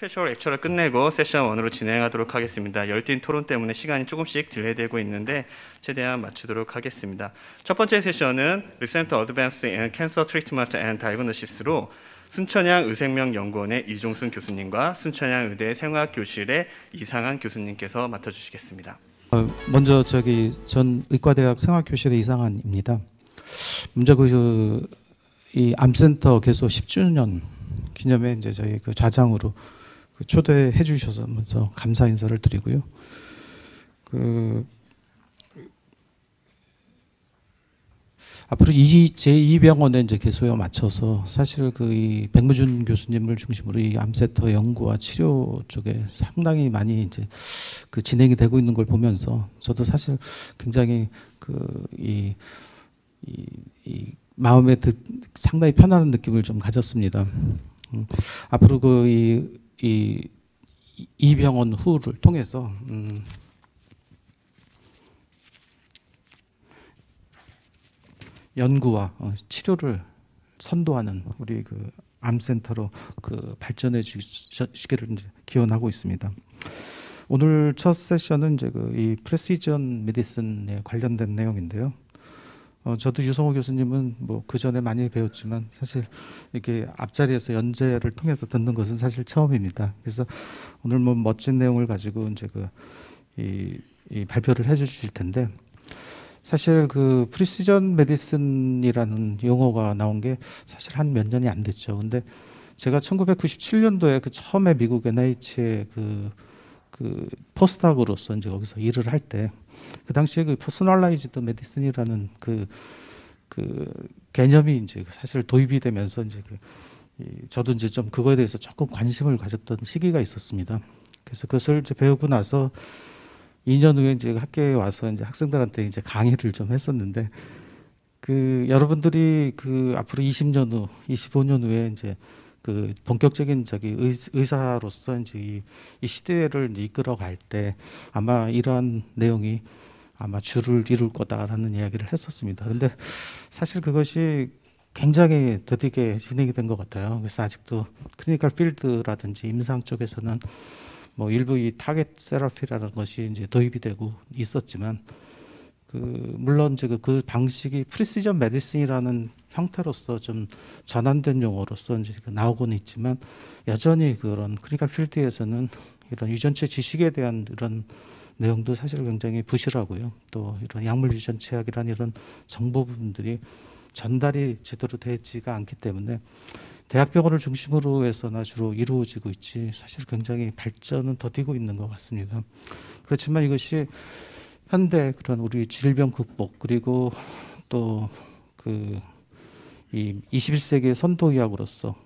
스페셜 액츄얼 끝내고 세션 1으로 진행하도록 하겠습니다. 열띤 토론 때문에 시간이 조금씩 딜레이되고 있는데 최대한 맞추도록 하겠습니다. 첫 번째 세션은 리센트 어드밴스 앤 캔서 트리트먼트 앤 다이그노시스로 순천향 의생명연구원의 이종순 교수님과 순천향 의대 생화교실의 이상한 교수님께서 맡아주시겠습니다. 어, 먼저 저기 전 의과대학 생화교실의 이상한입니다. 먼저 그이 암센터 개소 10주년 기념에 이제 저희 그 좌장으로 그 초대해 주셔서 감사 인사를 드리고요. 그 앞으로 이제 2병원에 이제 개소에 맞춰서 사실 그 백무준 교수님을 중심으로 이 암세터 연구와 치료 쪽에 상당히 많이 이제 그 진행이 되고 있는 걸 보면서 저도 사실 굉장히 그이 이, 이 마음에 드, 상당히 편안한 느낌을 좀 가졌습니다. 음, 앞으로 그이 이 이병헌 후를 통해서 음 연구와 어, 치료를 선도하는 우리 그 암센터로 그 발전해 주시기를 기원하고 있습니다. 오늘 첫 세션은 이제 그 이 프레시전 메디슨에 관련된 내용인데요. 어, 저도 유성호 교수님은 뭐 그 전에 많이 배웠지만 사실 이렇게 앞자리에서 연재를 통해서 듣는 것은 사실 처음입니다. 그래서 오늘 뭐 멋진 내용을 가지고 이제 그 이, 이 발표를 해주실 텐데 사실 그 프리시전 메디슨이라는 용어가 나온 게 사실 한 몇 년이 안 됐죠. 근데 제가 1997년도에 그 처음에 미국 NH의 그, 그 포스닥으로서 이제 거기서 일을 할때 그 당시에 그 퍼스널라이즈드 메디슨이라는 그, 그 개념이 이제 사실 도입이 되면서 이제 그, 저도 이제 좀 그거에 대해서 조금 관심을 가졌던 시기가 있었습니다. 그래서 그것을 이제 배우고 나서 2년 후에 이제 학교에 와서 이제 학생들한테 이제 강의를 좀 했었는데 그 여러분들이 그 앞으로 20년 후, 25년 후에 이제 그 본격적인 저기 의사로서 이제 이, 시대를 이끌어갈 때 아마 이러한 내용이 아마 주를 이룰 거다라는 이야기를 했었습니다. 근데 사실 그것이 굉장히 더디게 진행이 된 것 같아요. 그래서 아직도 클리니컬 필드라든지 임상 쪽에서는 뭐 일부 이 타겟 세라피라는 것이 이제 도입이 되고 있었지만 그 물론 이그 그 방식이 프리시전 메디슨이라는 형태로서 좀 전환된 용어로서 이제 그 나오고는 있지만 여전히 그런 크리니컬 필드에서는 이런 유전체 지식에 대한 이런 내용도 사실 굉장히 부실하고요. 또 이런 약물 유전체학이란 이런 정보 부분들이 전달이 제대로 되지가 않기 때문에 대학병원을 중심으로 해서나 주로 이루어지고 있지 사실 굉장히 발전은 더디고 있는 것 같습니다. 그렇지만 이것이 현대 그런 우리 질병 극복 그리고 또그 이 21세기의 선도의학으로서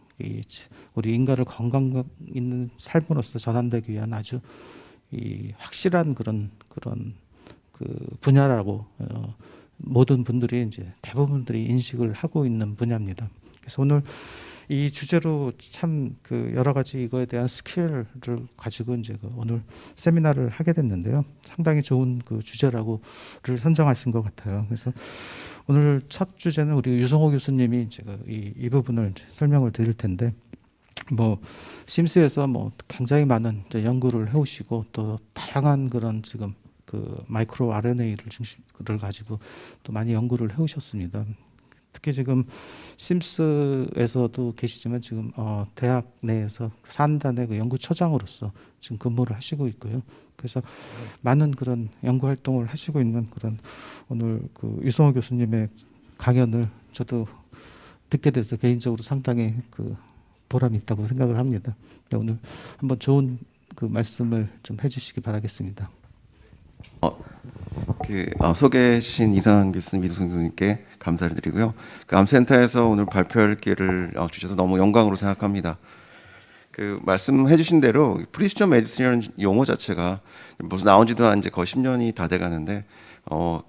우리 인간을 건강 있는 삶으로서 전환되기 위한 아주 확실한 그런 그런 그 분야라고 어, 모든 분들이 이제 대부분들이 인식을 하고 있는 분야입니다. 그래서 오늘 이 주제로 참그 여러 가지 이거에 대한 스킬을 가지고 이제 그 오늘 세미나를 하게 됐는데요. 상당히 좋은 그 주제라고를 선정하신 것 같아요. 그래서 오늘 첫 주제는 우리 유성호 교수님이 제가 그 이, 이 부분을 설명을 드릴 텐데 뭐 심스에서 뭐 굉장히 많은 연구를 해오시고 또 다양한 그런 지금 그 마이크로 RNA를 중심을 가지고 또 많이 연구를 해오셨습니다. 특히 지금 심스에서도 계시지만 지금 어 대학 내에서 산단의 그 연구처장으로서 지금 근무를 하시고 있고요. 그래서 많은 그런 연구 활동을 하시고 있는 그런 오늘 그 유성호 교수님의 강연을 저도 듣게 돼서 개인적으로 상당히 그 보람이 있다고 생각을 합니다. 네, 오늘 한번 좋은 그 말씀을 좀 해주시기 바라겠습니다. 어, 그, 어, 아, 소개해 주신 이상한 교수님, 이두승 교수님께 감사를 드리고요. 그 암센터에서 오늘 발표할 기회를 어, 주셔서 너무 영광으로 생각합니다. 그 말씀해주신 대로 프리스천 메디슨이라는 용어 자체가 무슨 나온지도 한 이제 거의 10년이 다 돼가는데 어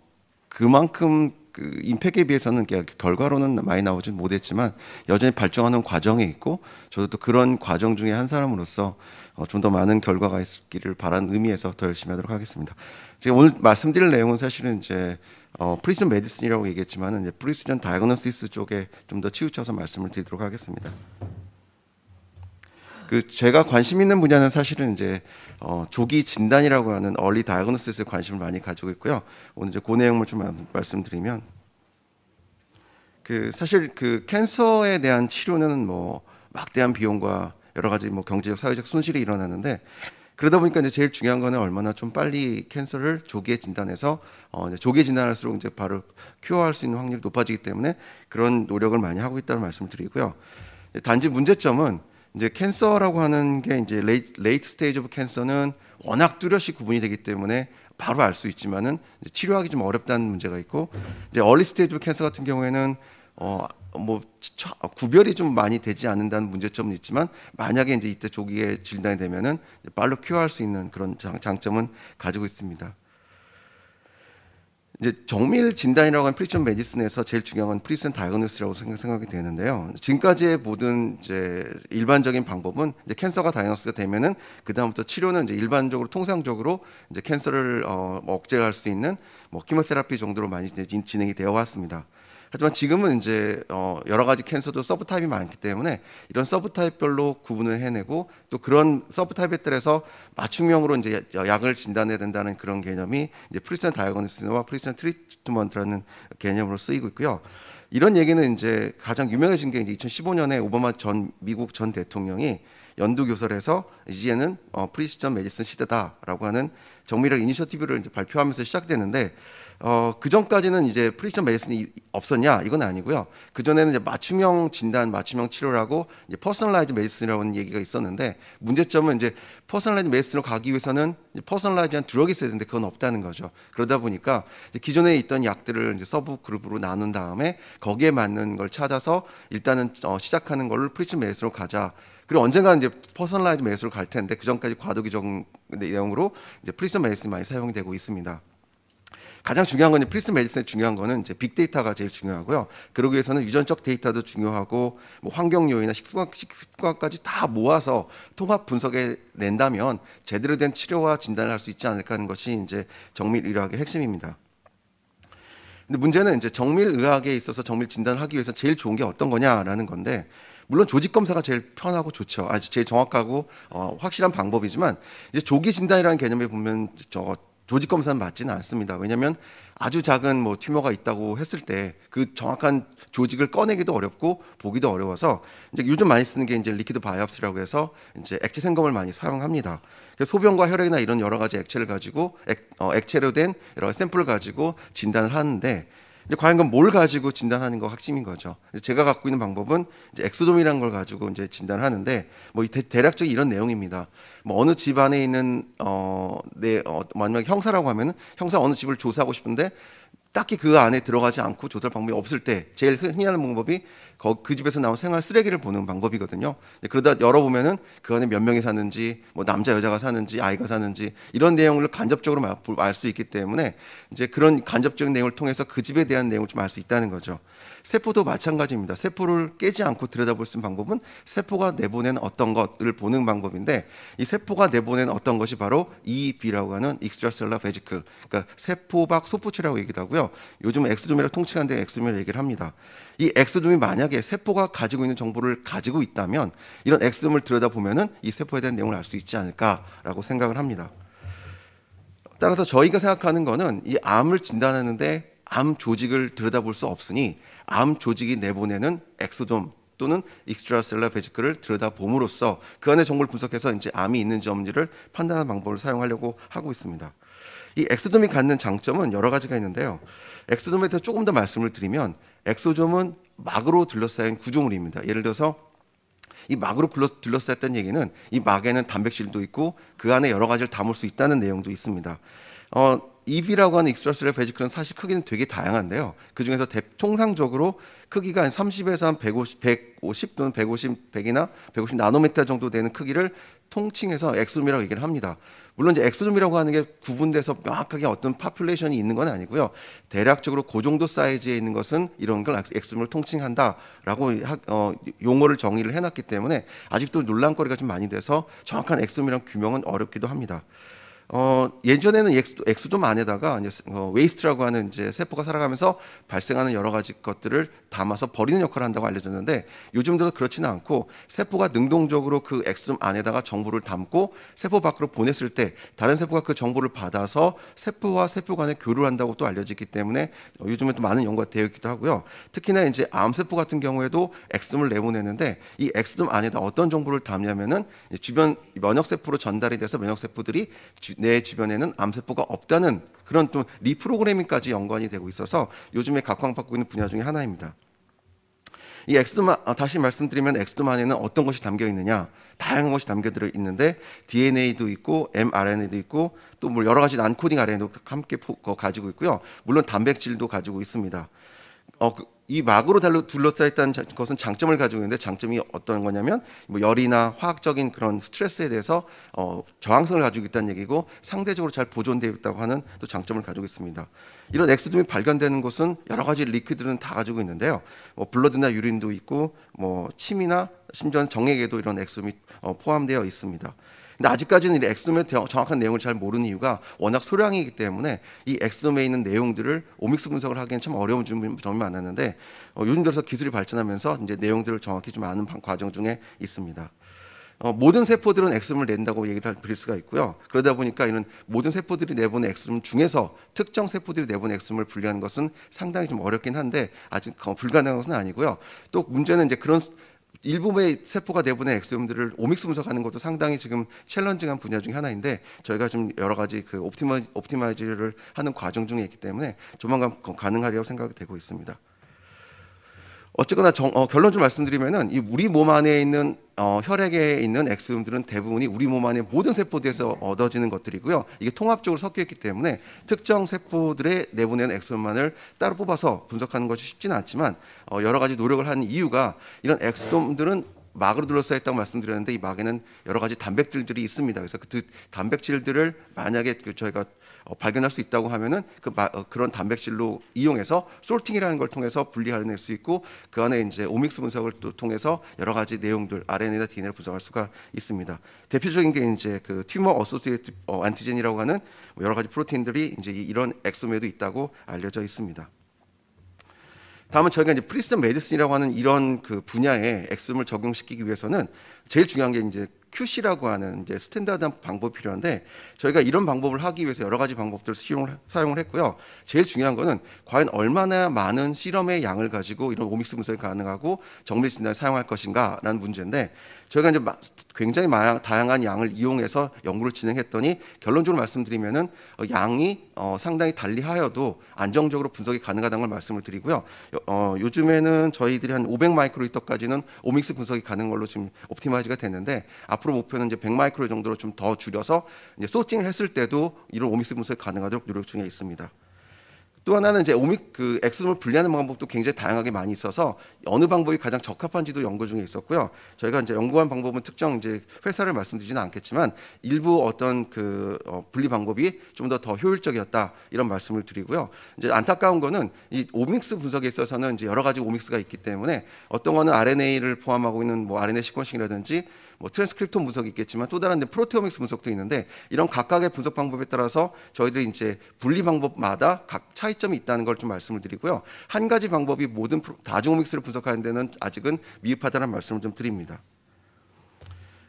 그만큼 그 임팩에 비해서는 결과로는 많이 나오진 못했지만 여전히 발전하는 과정에 있고 저도 또 그런 과정 중에 한 사람으로서 어 좀더 많은 결과가 있기를 바라는 의미에서 더 열심히 하도록 하겠습니다. 지금 오늘 말씀드릴 내용은 사실은 이제 어, 프리즌 스 메디슨이라고 얘기했지만은 이제 프리즌 스 다이그노시스 쪽에 좀 더 치우쳐서 말씀을 드리도록 하겠습니다. 그 제가 관심 있는 분야는 사실은 이제 어, 조기 진단이라고 하는 얼리 다이그노스에 관심을 많이 가지고 있고요. 오늘 이제 그 내용을 좀 말씀드리면 그 사실 그 캔서에 대한 치료는 뭐 막대한 비용과 여러 가지 뭐 경제적 사회적 손실이 일어나는데 그러다 보니까 이제 제일 중요한 거는 얼마나 좀 빨리 캔서를 조기에 진단해서 어 이제 조기에 진단할수록 이제 바로 큐어할 수 있는 확률이 높아지기 때문에 그런 노력을 많이 하고 있다는 말씀을 드리고요. 단지 문제점은 이제 캔서라고 하는 게 이제 레이, 트 스테이지 오브 캔서는 워낙 뚜렷이 구분이 되기 때문에 바로 알 수 있지만은 치료하기 좀 어렵다는 문제가 있고 이제 얼리 스테이지 오브 캔서 같은 경우에는 어 뭐 구별이 좀 많이 되지 않는다는 문제점은 있지만 만약에 이제 이때 조기에 진단이 되면은 빨로 큐어할 수 있는 그런 장, 장점은 가지고 있습니다. 이제 정밀 진단이라고 하는 프리션 메디슨에서 제일 중요한 건 프리션 다이그노스라고 생각이 되는데요. 지금까지의 모든 이제 일반적인 방법은 이제 캔서가 다이그노스가 되면은 그 다음부터 치료는 이제 일반적으로 통상적으로 이제 캔서를 어, 뭐 억제할 수 있는 뭐 키모테라피 정도로 많이 진행이 되어 왔습니다. 하지만 지금은 이제 어 여러 가지 캔서도 서브 타입이 많기 때문에 이런 서브 타입별로 구분을 해내고 또 그런 서브 타입에 따라서 맞춤형으로 이제 약을 진단해야 된다는 그런 개념이 이제 프리션 스 다이어그니스와 프리션 스 트리트먼트라는 개념으로 쓰이고 있고요. 이런 얘기는 이제 가장 유명해진 게 이제 2015년에 오바마 전 미국 전 대통령이 연두 교설에서 이제는 어, 프리시전 메디슨 시대다라고 하는 정밀학 이니셔티브를 이제 발표하면서 시작되는데 어, 그 전까지는 이제 프리션 메디슨이 없었냐? 이건 아니고요. 그 전에는 이제 맞춤형 진단, 맞춤형 치료라고 이제 퍼스널라이즈 메디슨이라는 얘기가 있었는데 문제점은 이제 퍼스널라이즈 메디슨으로 가기 위해서는 퍼스널라이즈한 드럭이 있어야 되는데 그건 없다는 거죠. 그러다 보니까 기존에 있던 약들을 이제 서브 그룹으로 나눈 다음에 거기에 맞는 걸 찾아서 일단은 어, 시작하는 걸로 프리션 메디슨으로 가자. 그리고 언젠가 이제 퍼스널라이즈 메디슨으로 갈 텐데 그 전까지 과도기적 내용으로 이제 프리션 메디슨이 많이 사용되고 있습니다. 가장 중요한 건 프리즘 메디슨의 중요한 거는 이제 빅데이터가 제일 중요하고요. 그러기 위해서는 유전적 데이터도 중요하고 뭐 환경 요인이나 식습관, 식습관까지 다 모아서 통합 분석해 낸다면 제대로 된 치료와 진단을 할 수 있지 않을까 하는 것이 이제 정밀 의학의 핵심입니다. 근데 문제는 이제 정밀 의학에 있어서 정밀 진단을 하기 위해서 제일 좋은 게 어떤 거냐라는 건데 물론 조직 검사가 제일 편하고 좋죠. 아, 주 제일 정확하고 어, 확실한 방법이지만 이제 조기 진단이라는 개념에 보면 저 조직 검사는 받지는 않습니다. 왜냐하면 아주 작은 뭐 튜머가 있다고 했을 때 그 정확한 조직을 꺼내기도 어렵고 보기도 어려워서 이제 요즘 많이 쓰는 게 이제 리퀴드 바이옵스라고 해서 이제 액체 생검을 많이 사용합니다. 소변과 혈액이나 이런 여러 가지 액체를 가지고 액, 어, 액체로 된 여러 샘플을 가지고 진단을 하는데 이제 과연 그뭘 가지고 진단하는 거 핵심인 거죠. 제가 갖고 있는 방법은 이제 엑소돔이라는 걸 가지고 이제 진단하는데 뭐 대략적인 이런 내용입니다. 뭐 어느 집안에 있는 어내 어, 만약 형사라고 하면은 형사 어느 집을 조사하고 싶은데 딱히 그 안에 들어가지 않고 조달 방법이 없을 때 제일 흔히 하는 방법이 그 집에서 나온 생활 쓰레기를 보는 방법이거든요. 그러다 열어보면은 그 안에 몇 명이 사는지, 뭐 남자 여자가 사는지, 아이가 사는지 이런 내용을 간접적으로 알 수 있기 때문에 이제 그런 간접적인 내용을 통해서 그 집에 대한 내용을 좀 알 수 있다는 거죠. 세포도 마찬가지입니다. 세포를 깨지 않고 들여다볼 수 있는 방법은 세포가 내보낸 어떤 것을 보는 방법인데 이 세포가 내보낸 어떤 것이 바로 EB라고 하는 익스트라셀라 베지클, 그러니까 세포박 소포체라고 얘기도 하고요. 요즘 엑스돔이라 통칭하는데 엑스돔이라 얘기를 합니다. 이 엑스돔이 만약에 세포가 가지고 있는 정보를 가지고 있다면 이런 엑스돔을 들여다보면은 이 세포에 대한 내용을 알 수 있지 않을까라고 생각을 합니다. 따라서 저희가 생각하는 거는 이 암을 진단하는데 암 조직을 들여다볼 수 없으니 암 조직이 내보내는 엑소돔 또는 익스트라셀라 베지크를 들여다봄으로써 그 안에 정보를 분석해서 이제 암이 있는지 없는지를 판단하는 방법을 사용하려고 하고 있습니다. 이 엑소돔이 갖는 장점은 여러 가지가 있는데요. 엑소돔에 대해 서 조금 더 말씀을 드리면 엑소돔은 막으로 둘러싸인 구조물입니다. 예를 들어서 이 막으로 둘러싸였다는 얘기는 이 막에는 단백질도 있고 그 안에 여러 가지를 담을 수 있다는 내용도 있습니다. 어, EV라고 하는 익스트라셀 베지클은 사실 크기는 되게 다양한데요. 그 중에서 대, 통상적으로 크기가 한 30에서 한 150, 150 또는 150, 100이나 150 나노미터 정도 되는 크기를 통칭해서 엑소이라고 얘기를 합니다. 물론 이제 엑소돔이라고 하는 게 구분돼서 명확하게 어떤 파퓰레이션이 있는 건 아니고요. 대략적으로 그 정도 사이즈에 있는 것은 이런 걸 엑소돔을 통칭한다라고 어, 용어를 정의를 해놨기 때문에 아직도 논란거리가 좀 많이 돼서 정확한 엑소돔이랑 규명은 어렵기도 합니다. 어, 예전에는 X도, X도 많이다가 이제 어, 웨이스트라고 하는 이제 세포가 살아가면서 발생하는 여러 가지 것들을 담아서 버리는 역할을 한다고 알려졌는데 요즘 들어 그렇지는 않고 세포가 능동적으로 그 X도 안에다가 정보를 담고 세포 밖으로 보냈을 때 다른 세포가 그 정보를 받아서 세포와 세포 간에 교류를 한다고 또 알려졌기 때문에 어, 요즘에 또 많은 연구가 되어 있기도 하고요. 특히나 이제 암세포 같은 경우에도 X돔을 내보내는데 이 X돔 안에다 어떤 정보를 담냐면은 주변 면역세포로 전달이 돼서 면역세포들이 주, 내 주변에는 암세포가 없다는 그런 또 리프로그래밍까지 연관이 되고 있어서 요즘에 각광받고 있는 분야 중에 하나입니다. 이 엑스도마 아, 다시 말씀드리면 엑스도마에는 어떤 것이 담겨 있느냐? 다양한 것이 담겨 들어 있는데 DNA도 있고 mRNA도 있고 또뭐 여러 가지 난코딩 RNA도 함께 가지고 있고요. 물론 단백질도 가지고 있습니다. 어, 그, 이 막으로 달로 둘러싸였다는 것은 장점을 가지고 있는데 장점이 어떤 거냐면 뭐 열이나 화학적인 그런 스트레스에 대해서 어, 저항성을 가지고 있다는 얘기고 상대적으로 잘 보존되어 있다고 하는 또 장점을 가지고 있습니다. 이런 엑스돔이 발견되는 곳은 여러 가지 리퀴드는 다 가지고 있는데요. 뭐 블러드나 유린도 있고 뭐 침이나 심지어 정액에도 이런 엑스돔이 어, 포함되어 있습니다. 근데 아직까지는 이 엑스돔의 정확한 내용을 잘 모르는 이유가 워낙 소량이기 때문에 이 엑스돔에 있는 내용들을 오믹스 분석을 하기엔 참 어려운 점이 많았는데 어, 요즘 들어서 기술이 발전하면서 이제 내용들을 정확히 좀 아는 과정 중에 있습니다. 어, 모든 세포들은 엑스를 낸다고 얘기를 드릴 수가 있고요. 그러다 보니까 이런 모든 세포들이 내보낸 엑스 중에서 특정 세포들이 내보낸 엑스를 분리하는 것은 상당히 좀 어렵긴 한데 아직 어, 불가능한 것은 아니고요. 또 문제는 이제 그런 일부의 세포가 내분의 엑소염들을 오믹스 분석하는 것도 상당히 지금 챌린징한 분야 중에 하나인데 저희가 좀 여러 가지 그 옵티마 옵티마이즈를 하는 과정 중에 있기 때문에 조만간 가능하리라고 생각이 되고 있습니다. 어쨌거나 정, 어, 결론 좀 말씀드리면은 이 우리 몸 안에 있는 어, 혈액에 있는 엑스음들은 대부분이 우리 몸 안의 모든 세포들에서 얻어지는 것들이고요. 이게 통합적으로 섞여 있기 때문에 특정 세포들의 내보낸 엑스음만을 따로 뽑아서 분석하는 것이 쉽지는 않지만 어, 여러 가지 노력을 하는 이유가 이런 엑스돔들은 막으로 둘러싸여 있다고 말씀드렸는데 이 막에는 여러 가지 단백질들이 있습니다. 그래서 그 단백질들을 만약에 그 저희가 어, 발견할 수 있다고 하면은 그 마, 어, 그런 단백질로 이용해서 솔팅이라는 걸 통해서 분리해낼 수 있고 그 안에 이제 오믹스 분석을 또 통해서 여러 가지 내용들 RNA나 DNA를 분석할 수가 있습니다. 대표적인 게 이제 그 튜머 어소시에이트 어, 안티젠이라고 하는 뭐 여러 가지 프로틴들이 이제 이런 엑소메도 있다고 알려져 있습니다. 다음은 저희가 이제 프리스턴 메디슨이라고 하는 이런 그 분야에 엑스을 적용시키기 위해서는 제일 중요한 게 이제 QC라고 하는 이제 스탠다드한 방법이 필요한데 저희가 이런 방법을 하기 위해서 여러 가지 방법들을 수용을, 사용을 했고요. 제일 중요한 거는 과연 얼마나 많은 실험의 양을 가지고 이런 오믹스 분석이 가능하고 정밀 진단을 사용할 것인가라는 문제인데 저희가 이제 굉장히 다양한 양을 이용해서 연구를 진행했더니 결론적으로 말씀드리면은 어, 양이 어, 상당히 달리하여도 안정적으로 분석이 가능하다는 걸 말씀을 드리고요. 어, 요즘에는 저희들이 한 500 마이크로리터까지는 오믹스 분석이 가능한 걸로 지금 옵티마 마지가 됐는데 앞으로 목표는 이제 100 마이크로 정도로 좀 더 줄여서 이제 소팅을 했을 때도 이런 오미스 분석이 가능하도록 노력 중에 있습니다. 또 하나는 이제 오믹 그 엑스놈을 분리하는 방법도 굉장히 다양하게 많이 있어서 어느 방법이 가장 적합한지도 연구 중에 있었고요. 저희가 이제 연구한 방법은 특정 이제 회사를 말씀드리지는 않겠지만 일부 어떤 그 어, 분리 방법이 좀 더 더 효율적이었다 이런 말씀을 드리고요. 이제 안타까운 거는 이 오믹스 분석에 있어서는 이제 여러 가지 오믹스가 있기 때문에 어떤 거는 RNA를 포함하고 있는 뭐 RNA 시퀀싱이라든지 뭐 트랜스크립톤 분석이 있겠지만 또 다른 프로테오믹스 분석도 있는데 이런 각각의 분석 방법에 따라서 저희들이 이제 분리 방법마다 각 차이점이 있다는 걸 좀 말씀을 드리고요. 한 가지 방법이 모든 다중오믹스를 분석하는 데는 아직은 미흡하다는 말씀을 좀 드립니다.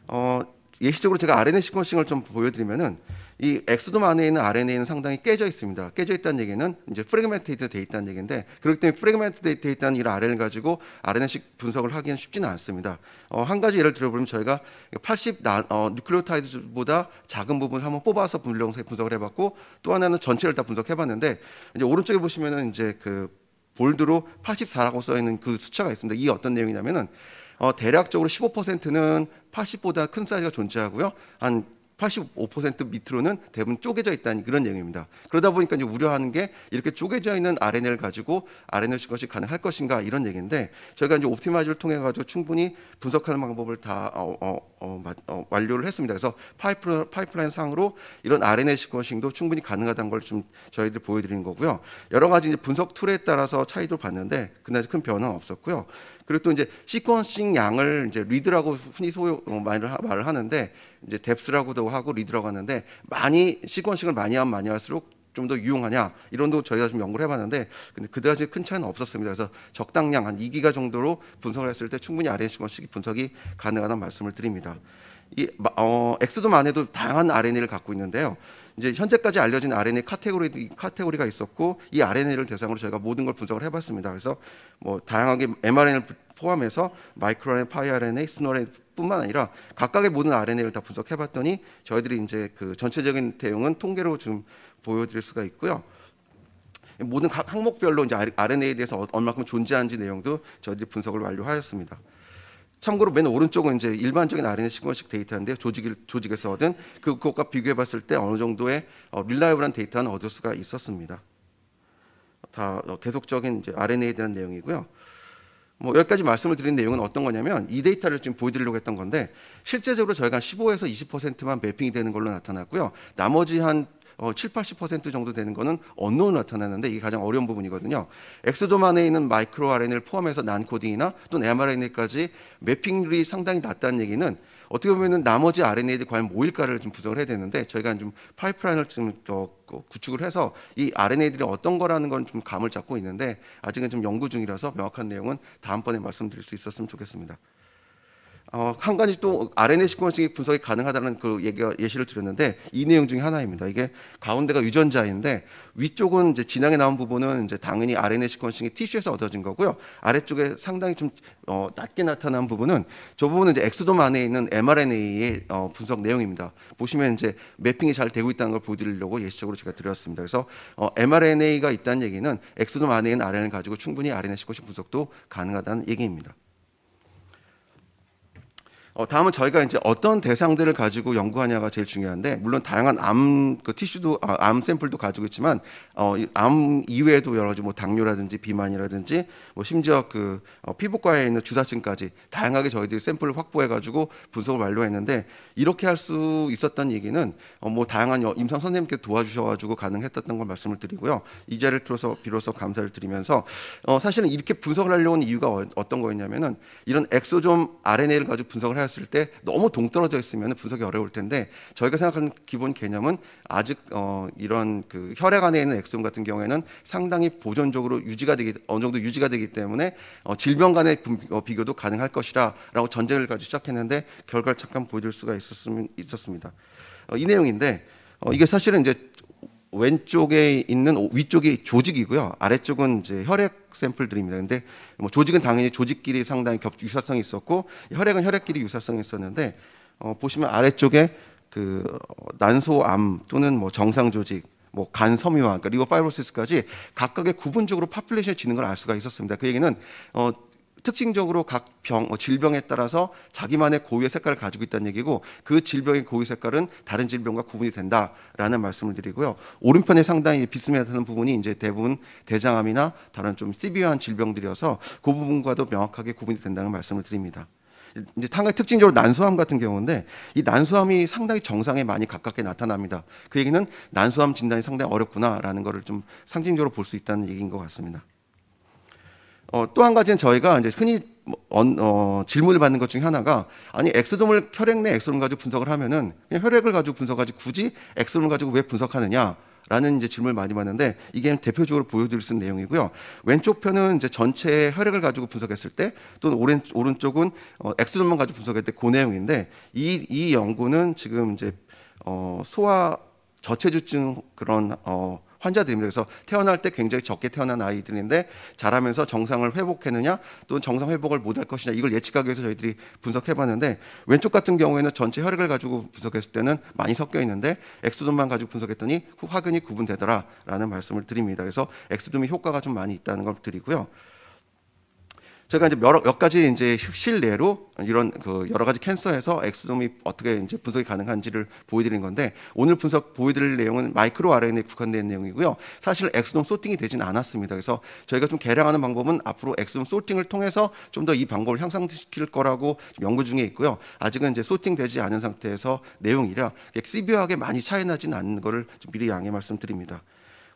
어, 예시적으로 제가 RNA 시퀀싱을 좀 보여드리면은 이 엑소돔 안에 있는 RNA는 상당히 깨져 있습니다. 깨져 있다는 얘기는 이제 프레그멘테이드 돼 있다는 얘기인데 그렇기 때문에 프레그멘테이드 돼 있다는 이 RNA를 가지고 RNA식 분석을 하기는 쉽지는 않습니다. 어, 한 가지 예를 들어보면 저희가 80 나, 어, 뉴클레오타이드보다 작은 부분을 한번 뽑아서 분석 분석을 해봤고 또 하나는 전체를 다 분석해봤는데 이제 오른쪽에 보시면은 이제 그 볼드로 84라고 써 있는 그 숫자가 있습니다. 이게 어떤 내용이냐면은 어, 대략적으로 15%는 80보다 큰 사이즈가 존재하고요. 한85% 밑으로는 대부분 쪼개져 있다는 그런 내용입니다. 그러다 보니까 이제 우려하는 게 이렇게 쪼개져 있는 RNA를 가지고 RNA 수것이 가능할 것인가 이런 얘기인데 저희가 이제 옵티마이즈를 통해 가지고 충분히 분석하는 방법을 다 어, 어, 어, 어, 완료를 했습니다. 그래서 파이프, 라인 상으로 이런 RNA 시퀀싱도 충분히 가능하다는 걸 좀 저희들 이 보여드린 거고요. 여러 가지 이제 분석 툴에 따라서 차이도 봤는데 그날큰 변화는 없었고요. 그리고 또 이제 시퀀싱 양을 이제 리드라고 흔히 소요 많이 어, 말을 하는데 이제 뎁스라고도 하고 리드라고 하는데 많이 시퀀싱을 많이 하면 많이 할수록 좀 더 유용하냐 이런도 저희가 좀 연구를 해봤는데 근데 그다지 큰 차이는 없었습니다. 그래서 적당량 한 2기가 정도로 분석을 했을 때 충분히 RNA 시퀀싱 분석이 가능하다는 말씀을 드립니다. 이 어, 엑스도만 해도 다양한 RNA를 갖고 있는데요. 이제 현재까지 알려진 RNA 카테고리 카테고리가 있었고 이 RNA를 대상으로 저희가 모든 걸 분석을 해봤습니다. 그래서 뭐 다양하게 mRNA를 포함해서 마이크로 RNA, 파이 RNA, 스노 RNA 뿐만 아니라 각각의 모든 RNA를 다 분석해봤더니 저희들이 이제 그 전체적인 대응은 통계로 좀 보여드릴 수가 있고요. 모든 각 항목별로 이제 RNA에 대해서 어, 얼마큼 존재하는지 내용도 저희들이 분석을 완료하였습니다. 참고로 맨 오른쪽은 이제 일반적인 R&D 시퀀식 데이터인데 조직일, 조직에서 얻은 그, 그것과 비교해 봤을 때 어느 정도의 어, 릴라이블한 데이터는 얻을 수가 있었습니다. 다 어, 계속적인 이제 RNA에 대한 내용이고요. 뭐 여기까지 말씀을 드린 내용은 어떤 거냐면 이 데이터를 지금 보여드리려고 했던 건데 실제적으로 저희가 15에서 20%만 매핑이 되는 걸로 나타났고요. 나머지 한 어, 7, 80% 정도 되는 거는 언론 나타나는데 이게 가장 어려운 부분이거든요. 엑스도만에 있는 마이크로 RNA를 포함해서 난 코딩이나 또는 mRNA까지 매핑률이 상당히 낮다는 얘기는 어떻게 보면은 나머지 RNA들이 과연 뭐일까를 좀 분석을 해야 되는데 저희가 좀 파이프라인을 좀 그 구축을 해서 이 RNA들이 어떤 거라는 건 좀 감을 잡고 있는데 아직은 좀 연구 중이라서 명확한 내용은 다음번에 말씀드릴 수 있었으면 좋겠습니다. 어, 한 가지 또 RNA 시퀀싱이 분석이 가능하다는 그 얘기가 예시를 드렸는데 이 내용 중에 하나입니다. 이게 가운데가 유전자인데 위쪽은 이제 진앙에 나온 부분은 이제 당연히 RNA 시퀀싱이 티슈에서 얻어진 거고요. 아래쪽에 상당히 좀 어, 낮게 나타난 부분은 저 부분은 이제 엑소돔 안에 있는 mRNA의 어, 분석 내용입니다. 보시면 이제 매핑이 잘 되고 있다는 걸 보여드리려고 예시적으로 제가 드렸습니다. 그래서 어, mRNA가 있다는 얘기는 엑소돔 안에 있는 RNA를 가지고 충분히 RNA 시퀀싱 분석도 가능하다는 얘기입니다. 어, 다음은 저희가 이제 어떤 대상들을 가지고 연구하냐가 제일 중요한데 물론 다양한 암그 티슈도 아, 암 샘플도 가지고 있지만 어, 암 이외에도 여러 가지 뭐 당뇨라든지 비만이라든지 뭐 심지어 그 어, 피부과에 있는 주사증까지 다양하게 저희들이 샘플을 확보해 가지고 분석을 완료했는데 이렇게 할 수 있었던 얘기는 어, 뭐 다양한 임상 선생님께 도와주셔 가지고 가능했었던 걸 말씀을 드리고요 이 자리를 들어서 비로소 감사를 드리면서 어, 사실은 이렇게 분석을 하려는 고 이유가 어, 어떤 거였냐면은 이런 엑소좀 RNA를 가지고 분석을 해야 접근했을 때 너무 동떨어져 있으면 분석이 어려울 텐데 저희가 생각하는 기본 개념은 아직 어, 이런 그 혈액 안에 있는 엑솜 같은 경우에는 상당히 보존적으로 유지가 되기 어느 정도 유지가 되기 때문에 어, 질병 간의 어, 비교도 가능할 것이라라고 전제를 가지고 시작했는데 결과를 잠깐 보여줄 수가 있었음, 있었습니다. 어, 이 내용인데 어, 이게 사실은 이제 왼쪽에 있는 위쪽이 조직이고요. 아래쪽은 이제 혈액 샘플들입니다. 근데 뭐 조직은 당연히 조직끼리 상당히 겹, 유사성이 있었고 혈액은 혈액끼리 유사성이 있었는데 어, 보시면 아래쪽에 그 어, 난소암 또는 뭐 정상 조직 뭐 간섬유화, 그러니까 리오파이로시스까지 각각의 구분적으로 파퓰레이션 지는 걸 알 수가 있었습니다. 그 얘기는 어, 특징적으로 각 병, 뭐 질병에 따라서 자기만의 고유의 색깔을 가지고 있다는 얘기고 그 질병의 고유 색깔은 다른 질병과 구분이 된다라는 말씀을 드리고요. 오른편에 상당히 비스듬하는 부분이 이제 대부분 대장암이나 다른 좀시비한 질병들이어서 그 부분과도 명확하게 구분이 된다는 말씀을 드립니다. 이제 상당 특징적으로 난소암 같은 경우인데 이 난소암이 상당히 정상에 많이 가깝게 나타납니다. 그 얘기는 난소암 진단이 상당히 어렵구나라는 것을 좀 상징적으로 볼 수 있다는 얘기인 것 같습니다. 어, 또 한 가지는 저희가 이제 흔히 뭐, 언, 어, 질문을 받는 것 중에 하나가 아니 엑소돔을 혈액 내 엑소돔 가지고 분석을 하면은 그냥 혈액을 가지고 분석하지 굳이 엑소돔을 가지고 왜 분석하느냐? 라는 이제 질문을 많이 받는데 이게 대표적으로 보여드릴 수 있는 내용이고요. 왼쪽 편은 이제 전체 혈액을 가지고 분석했을 때 또는 오른, 오른쪽은 어, 엑소돔만 가지고 분석했을 때그 내용인데 이, 이 연구는 지금 이제 어, 소아 저체주증 그런 어, 환자들입니다. 그래서 태어날 때 굉장히 적게 태어난 아이들인데 자라면서 정상을 회복했느냐 또는 정상 회복을 못할 것이냐 이걸 예측하기 위해서 저희들이 분석해봤는데 왼쪽 같은 경우에는 전체 혈액을 가지고 분석했을 때는 많이 섞여 있는데 엑스돔만 가지고 분석했더니 후 화근이 구분되더라라는 말씀을 드립니다. 그래서 엑스돔이 효과가 좀 많이 있다는 걸 드리고요. 저희가 이제 여러, 몇 가지 이제 실내로 이런 그 여러 가지 캔서에서 엑소돔이 어떻게 이제 분석이 가능한지를 보여드린 건데 오늘 분석 보여드릴 내용은 마이크로 RNA에 국한된 내용이고요. 사실 엑소돔 소팅이 되진 않았습니다. 그래서 저희가 좀 개량하는 방법은 앞으로 엑소돔 소팅을 통해서 좀 더 이 방법을 향상시킬 거라고 연구 중에 있고요. 아직은 이제 소팅되지 않은 상태에서 내용이라 CBO하게 많이 차이 나진 않는 것을 미리 양해 말씀드립니다.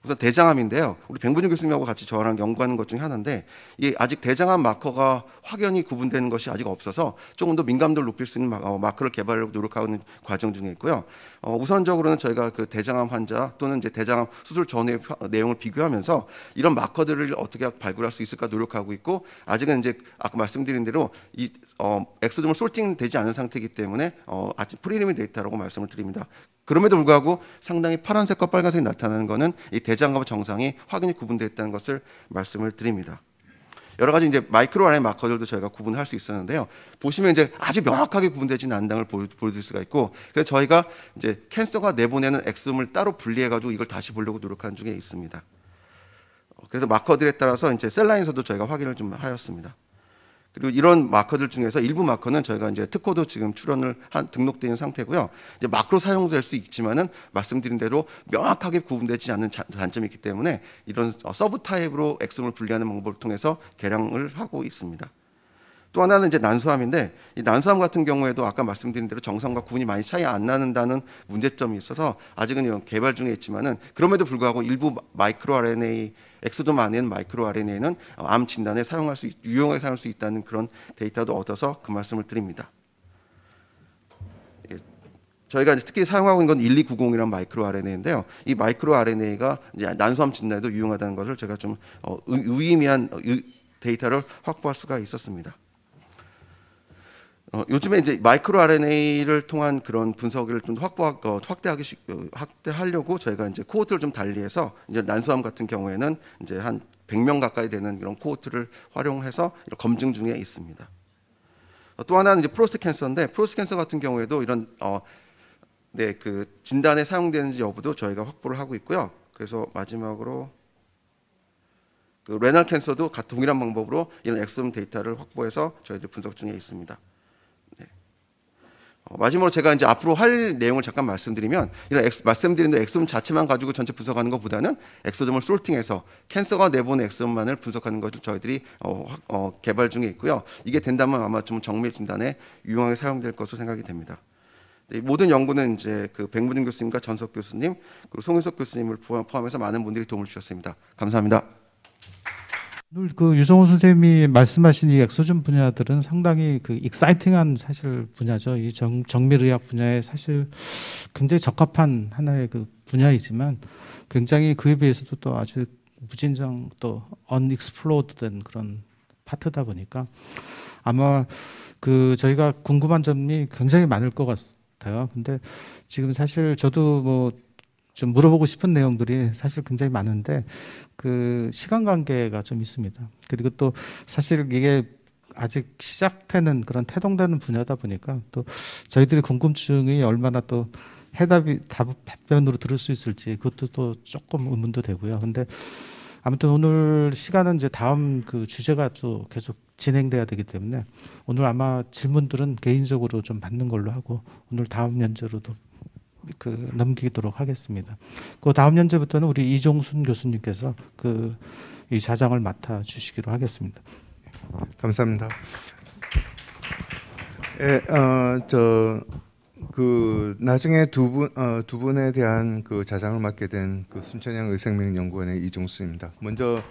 우선 대장암인데요. 우리 백문희 교수님하고 같이 저랑 연구하는 것 중에 하나인데 이게 아직 대장암 마커가 확연히 구분되는 것이 아직 없어서 조금 더 민감도를 높일 수 있는 어, 마커를 개발하려고 노력하는 고있 과정 중에 있고요. 어, 우선적으로는 저희가 그 대장암 환자 또는 이제 대장암 수술 전의 내용을 비교하면서 이런 마커들을 어떻게 발굴할 수 있을까 노력하고 있고 아직은 이제 아까 말씀드린 대로 이 어, 엑소듬을 솔팅되지 않은 상태이기 때문에 어, 아직 프리리미 데이터라고 말씀을 드립니다. 그럼에도 불구하고 상당히 파란색과 빨간색이 나타나는 것은 이 대장과 정상이 확인이구분됐다는 것을 말씀을 드립니다. 여러 가지 이제 마이크로 RNA 마커들도 저희가 구분할 수 있었는데요. 보시면 이제 아주 명확하게 구분되지는 않는 걸 보여드릴 수가 있고, 그래서 저희가 이제 캔서가 내보내는 엑솜을 따로 분리해가지고 이걸 다시 보려고 노력하 중에 있습니다. 그래서 마커들에 따라서 이제 셀라인서도 저희가 확인을 좀 하였습니다. 그리고 이런 마커들 중에서 일부 마커는 저희가 이제 특허도 지금 출원을 한 등록된 상태고요. 이제 마크로 사용될 수 있지만은 말씀드린 대로 명확하게 구분되지 않는 자, 단점이 있기 때문에 이런 서브 타입으로 엑스를 분리하는 방법을 통해서 개량을 하고 있습니다. 또 하나는 이제 난소암인데 이 난소암 같은 경우에도 아까 말씀드린 대로 정상과 구분이 많이 차이 안 나는다는 문제점이 있어서 아직은 개발 중에 있지만은 그럼에도 불구하고 일부 마이크로 RNA 엑소돔 안에 있는 마이크로 RNA는 암 진단에 사용할 수 유용하게 사용할 수 있다는 그런 데이터도 얻어서 그 말씀을 드립니다. 예, 저희가 특히 사용하고 있는 건 1290이라는 마이크로 RNA인데요. 이 마이크로 RNA가 난소암 진단에도 유용하다는 것을 제가 좀 어, 의미한 데이터를 확보할 수가 있었습니다. 어, 요즘에 이제 마이크로 RNA를 통한 그런 분석을 좀 확보하, 어, 확대하기 어, 확대하려고 저희가 이제 코호트를 좀 달리해서 이제 난소암 같은 경우에는 이제 한 100명 가까이 되는 그런 코호트를 활용해서 검증 중에 있습니다. 어, 또 하나는 이제 프로스트 캔서인데 프로스트 캔서 같은 경우에도 이런 어, 네, 그 진단에 사용되는지 여부도 저희가 확보를 하고 있고요. 그래서 마지막으로 그 레날 캔서도 동일한 방법으로 이런 엑소 데이터를 확보해서 저희들 분석 중에 있습니다. 어, 마지막으로 제가 이제 앞으로 할 내용을 잠깐 말씀드리면 이런 엑스, 말씀드린 엑소음 자체만 가지고 전체 분석하는 것보다는 엑소점을 솔팅해서 캔서가 내보낸 엑소만을 분석하는 것을 저희들이 어, 어, 개발 중에 있고요. 이게 된다면 아마 좀 정밀 진단에 유용하게 사용될 것으로 생각이 됩니다. 모든 연구는 이제 그 백무진 교수님과 전석 교수님 그리고 송윤석 교수님을 포함해서 많은 분들이 도움을 주셨습니다. 감사합니다. 그 유성호 선생님이 말씀하신 이 엑소전 분야들은 상당히 그 익사이팅한 사실 분야죠. 이 정, 정밀의학 분야에 사실 굉장히 적합한 하나의 그 분야이지만 굉장히 그에 비해서도 또 아주 무진장 또 언익스플로드된 그런 파트다 보니까 아마 그 저희가 궁금한 점이 굉장히 많을 것 같아요. 근데 지금 사실 저도 뭐좀 물어보고 싶은 내용들이 사실 굉장히 많은데 그 시간 관계가 좀 있습니다. 그리고 또 사실 이게 아직 시작되는 그런 태동되는 분야다 보니까 또 저희들이 궁금증이 얼마나 또 해답이 답, 답변으로 들을 수 있을지 그것도 또 조금 의문도 되고요. 근데 아무튼 오늘 시간은 이제 다음 그 주제가 또 계속 진행돼야 되기 때문에 오늘 아마 질문들은 개인적으로 좀 받는 걸로 하고 오늘 다음 연재로도 그 넘기도록 하겠습니다. 그 다음 연재부터는 우리 이종순 교수님께서 그이 자장을 맡아 주시기로 하겠습니다. 감사합니다. 예, 어, 저, 그, 나중에 두 분, 어, 분에 대한 그 자장을 맡게 된 그 순천향 의생명연구원의 이종수입니다. 먼저,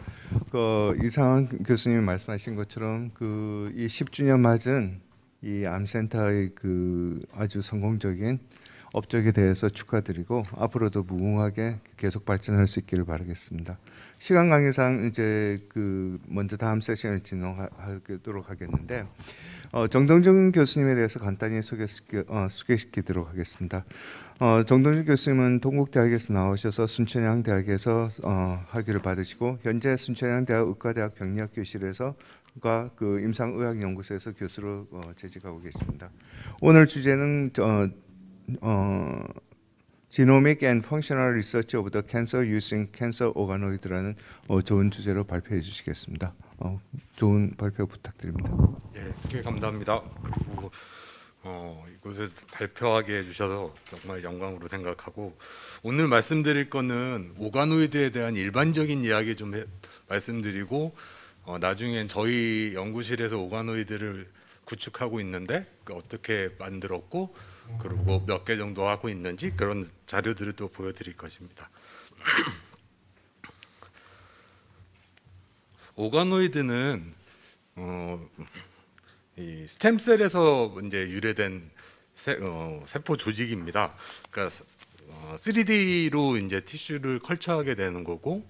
그, 이상환 교수님이 말씀하신 것처럼 그, 이 10주년 맞은 이 암센터의 그 아주 성공적인 업적에 대해서 축하드리고 앞으로도 무궁하게 계속 발전할 수 있기를 바라겠습니다. 시간 관계상 이제 그 먼저 다음 세션을 진행하도록 하겠는데 어, 정동준 교수님에 대해서 간단히 소개시켜, 어, 소개시키도록 하겠습니다. 어, 정동준 교수님은 동국대학에서 나오셔서 순천향대학에서 어, 학위를 받으시고 현재 순천향대학 의과대학 병리학교실에서 그 임상의학연구소에서 교수로 어, 재직하고 계십니다. 오늘 주제는 어, 어, Genomic and Functional r e s e 라는 어, 좋은 주제로 발표해 주시겠습니다. 어, 좋은 발표 부탁드립니다. 예, 소개 감사합니다. 그리고 어, 이곳에 발표하게 해주셔서 정말 영광으로 생각하고 오늘 말씀드릴 거는 오가노이드에 대한 일반적인 이야기 좀 해, 말씀드리고 어, 나중엔 저희 연구실에서 오가노이드를 구축하고 있는데 그 어떻게 만들었고 그리고 몇 개 정도 하고 있는지 그런 자료들을 또 보여드릴 것입니다. 오가노이드는 어, 이 스템셀에서 이제 유래된 세, 어, 포 조직입니다. 그러니까 어, 3D로 이제 티슈를 컬처하게 되는 거고,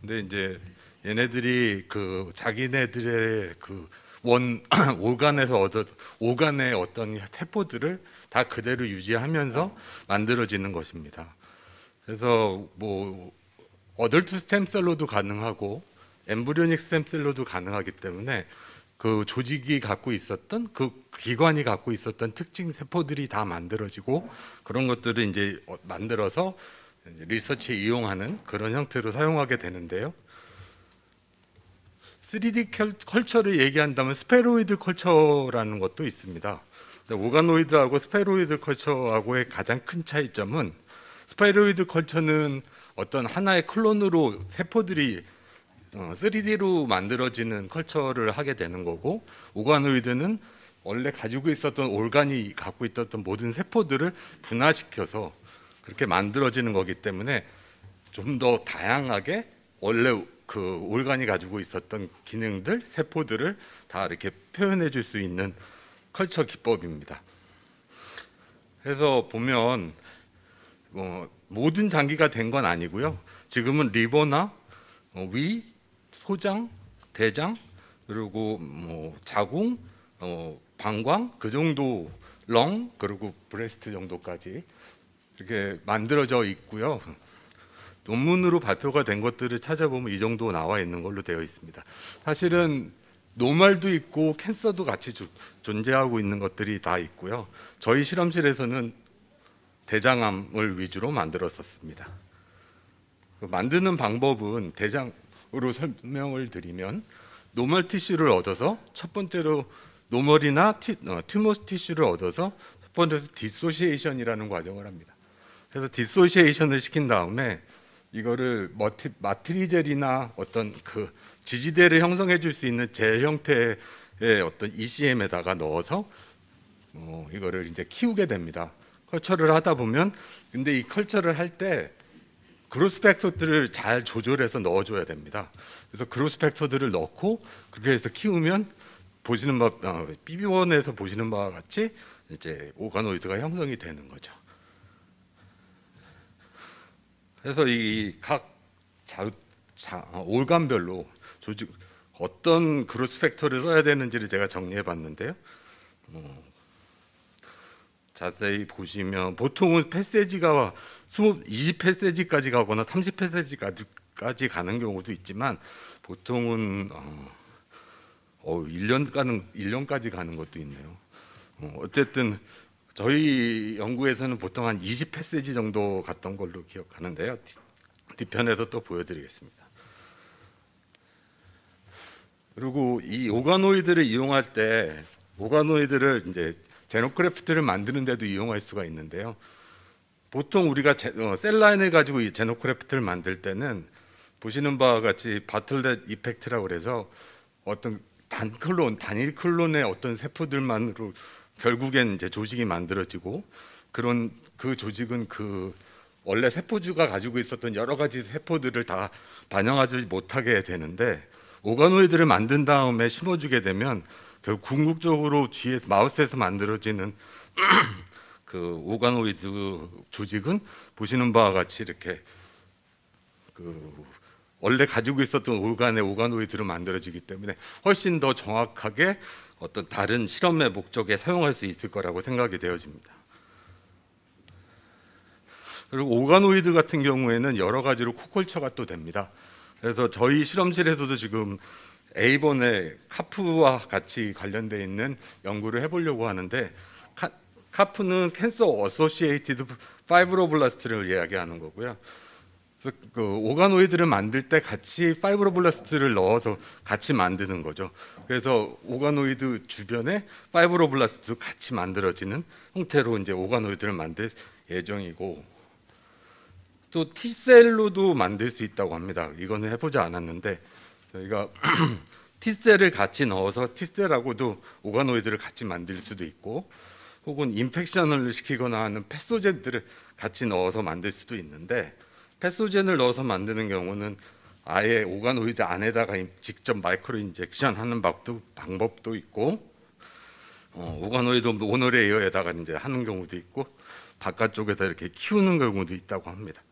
근데 이제 얘네들이 그 자기네들의 그원 오간에서 얻어 오간의 어떤 세포들을 다 그대로 유지하면서 만들어지는 것입니다. 그래서 뭐 어덜트 스템셀로도 가능하고 엠브리오닉 스템셀로도 가능하기 때문에 그 조직이 갖고 있었던 그 기관이 갖고 있었던 특징 세포들이 다 만들어지고 그런 것들을 이제 만들어서 이제 리서치에 이용하는 그런 형태로 사용하게 되는데요. 3D 컬처를 얘기한다면 스페로이드 컬처라는 것도 있습니다. 네, 오가노이드하고 스페로이드 컬처하고의 가장 큰 차이점은 스페로이드 컬처는 어떤 하나의 클론으로 세포들이 3D로 어, 만들어지는 컬처를 하게 되는 거고 오가노이드는 원래 가지고 있었던 올간이 갖고 있었던 모든 세포들을 분화시켜서 그렇게 만들어지는 거기 때문에 좀 더 다양하게 원래 그 올간이 가지고 있었던 기능들, 세포들을 다 이렇게 표현해 줄 수 있는 컬처 기법입니다. 그래서 보면 뭐 모든 장기가 된 건 아니고요. 지금은 리버나 어, 위, 소장, 대장 그리고 뭐 자궁, 어, 방광 그 정도 렁 그리고 브레스트 정도까지 이렇게 만들어져 있고요. 논문으로 발표가 된 것들을 찾아보면 이 정도 나와 있는 걸로 되어 있습니다. 사실은 노말도 있고 캔서도 같이 존재하고 있는 것들이 다 있고요. 저희 실험실에서는 대장암을 위주로 만들었었습니다. 만드는 방법은 대장으로 설명을 드리면 노멀 티슈를 얻어서 첫 번째로 노멀이나 티, 어, 튜머스 티슈를 얻어서 첫 번째로 디소시에이션이라는 과정을 합니다. 그래서 디소시에이션을 시킨 다음에 이거를 머티, 마트리젤이나 어떤 그 지지대를 형성해 줄 수 있는 제 형태의 어떤 ECM에다가 넣어서 어, 이거를 이제 키우게 됩니다. 컬처를 하다 보면 근데 이 컬처를 할 때 그로스 펙터들을잘 조절해서 넣어줘야 됩니다. 그래서 그로스 펙터들을 넣고 그렇게 해서 키우면 보시는 바 어, BB1에서 보시는 바와 같이 이제 오가노이드가 형성이 되는 거죠. 그래서 이 각 자, 어, 올감별로 조직 어떤 그로스 팩터를 써야 되는지를 제가 정리해 봤는데요. 어, 자세히 보시면 보통은 패세지가 20 패세지까지 가거나 30 패세지까지 가는 경우도 있지만 보통은 어, 어 1년 가는 1년까지 가는 것도 있네요. 어, 어쨌든 저희 연구에서는 보통 한 20 패세지 정도 갔던 걸로 기억하는데요. 뒤편에서 또 보여드리겠습니다. 그리고 이 오가노이드를 이용할 때 오가노이드를 이제 제노크래프트를 만드는 데도 이용할 수가 있는데요. 보통 우리가 제, 어, 셀라인을 가지고 이 제노크래프트를 만들 때는 보시는 바와 같이 바틀렛 이펙트라고 그래서 어떤 단클론, 단일 클론의 어떤 세포들만으로 결국엔 이제 조직이 만들어지고 그런 그 조직은 그 원래 세포주가 가지고 있었던 여러 가지 세포들을 다 반영하지 못하게 되는데 오가노이드를 만든 다음에 심어주게 되면 결국 궁극적으로 쥐의 마우스에서 만들어지는 그 오가노이드 조직은 보시는 바와 같이 이렇게 그 원래 가지고 있었던 오간의 오가노이드로 만들어지기 때문에 훨씬 더 정확하게 어떤 다른 실험의 목적에 사용할 수 있을 거라고 생각이 되어집니다. 그리고 오가노이드 같은 경우에는 여러 가지로 코컬처가 또 됩니다. 그래서 저희 실험실에서도 지금 에이번의 카프와 같이 관련돼 있는 연구를 해보려고 하는데 카, 카프는 캔서 어소시에이티드 파이브로블라스트를 이야기하는 거고요. 그 오가노이드를 만들 때 같이 파이브로블라스트를 넣어서 같이 만드는 거죠. 그래서 오가노이드 주변에 파이브로블라스트 같이 만들어지는 형태로 이제 오가노이드를 만들 예정이고 또 T셀로도 만들 수 있다고 합니다. 이거는 해보지 않았는데 저희가 T셀을 같이 넣어서 T셀하고도 오가노이드를 같이 만들 수도 있고 혹은 인펙션을 시키거나 하는 패소젠들을 같이 넣어서 만들 수도 있는데 패소젠을 넣어서 만드는 경우는 아예 오가노이드 안에다가 직접 마이크로 인젝션 하는 방법도, 있고 어, 오가노이드 오너레이어에다가 이제 하는 경우도 있고 바깥쪽에서 이렇게 키우는 경우도 있다고 합니다.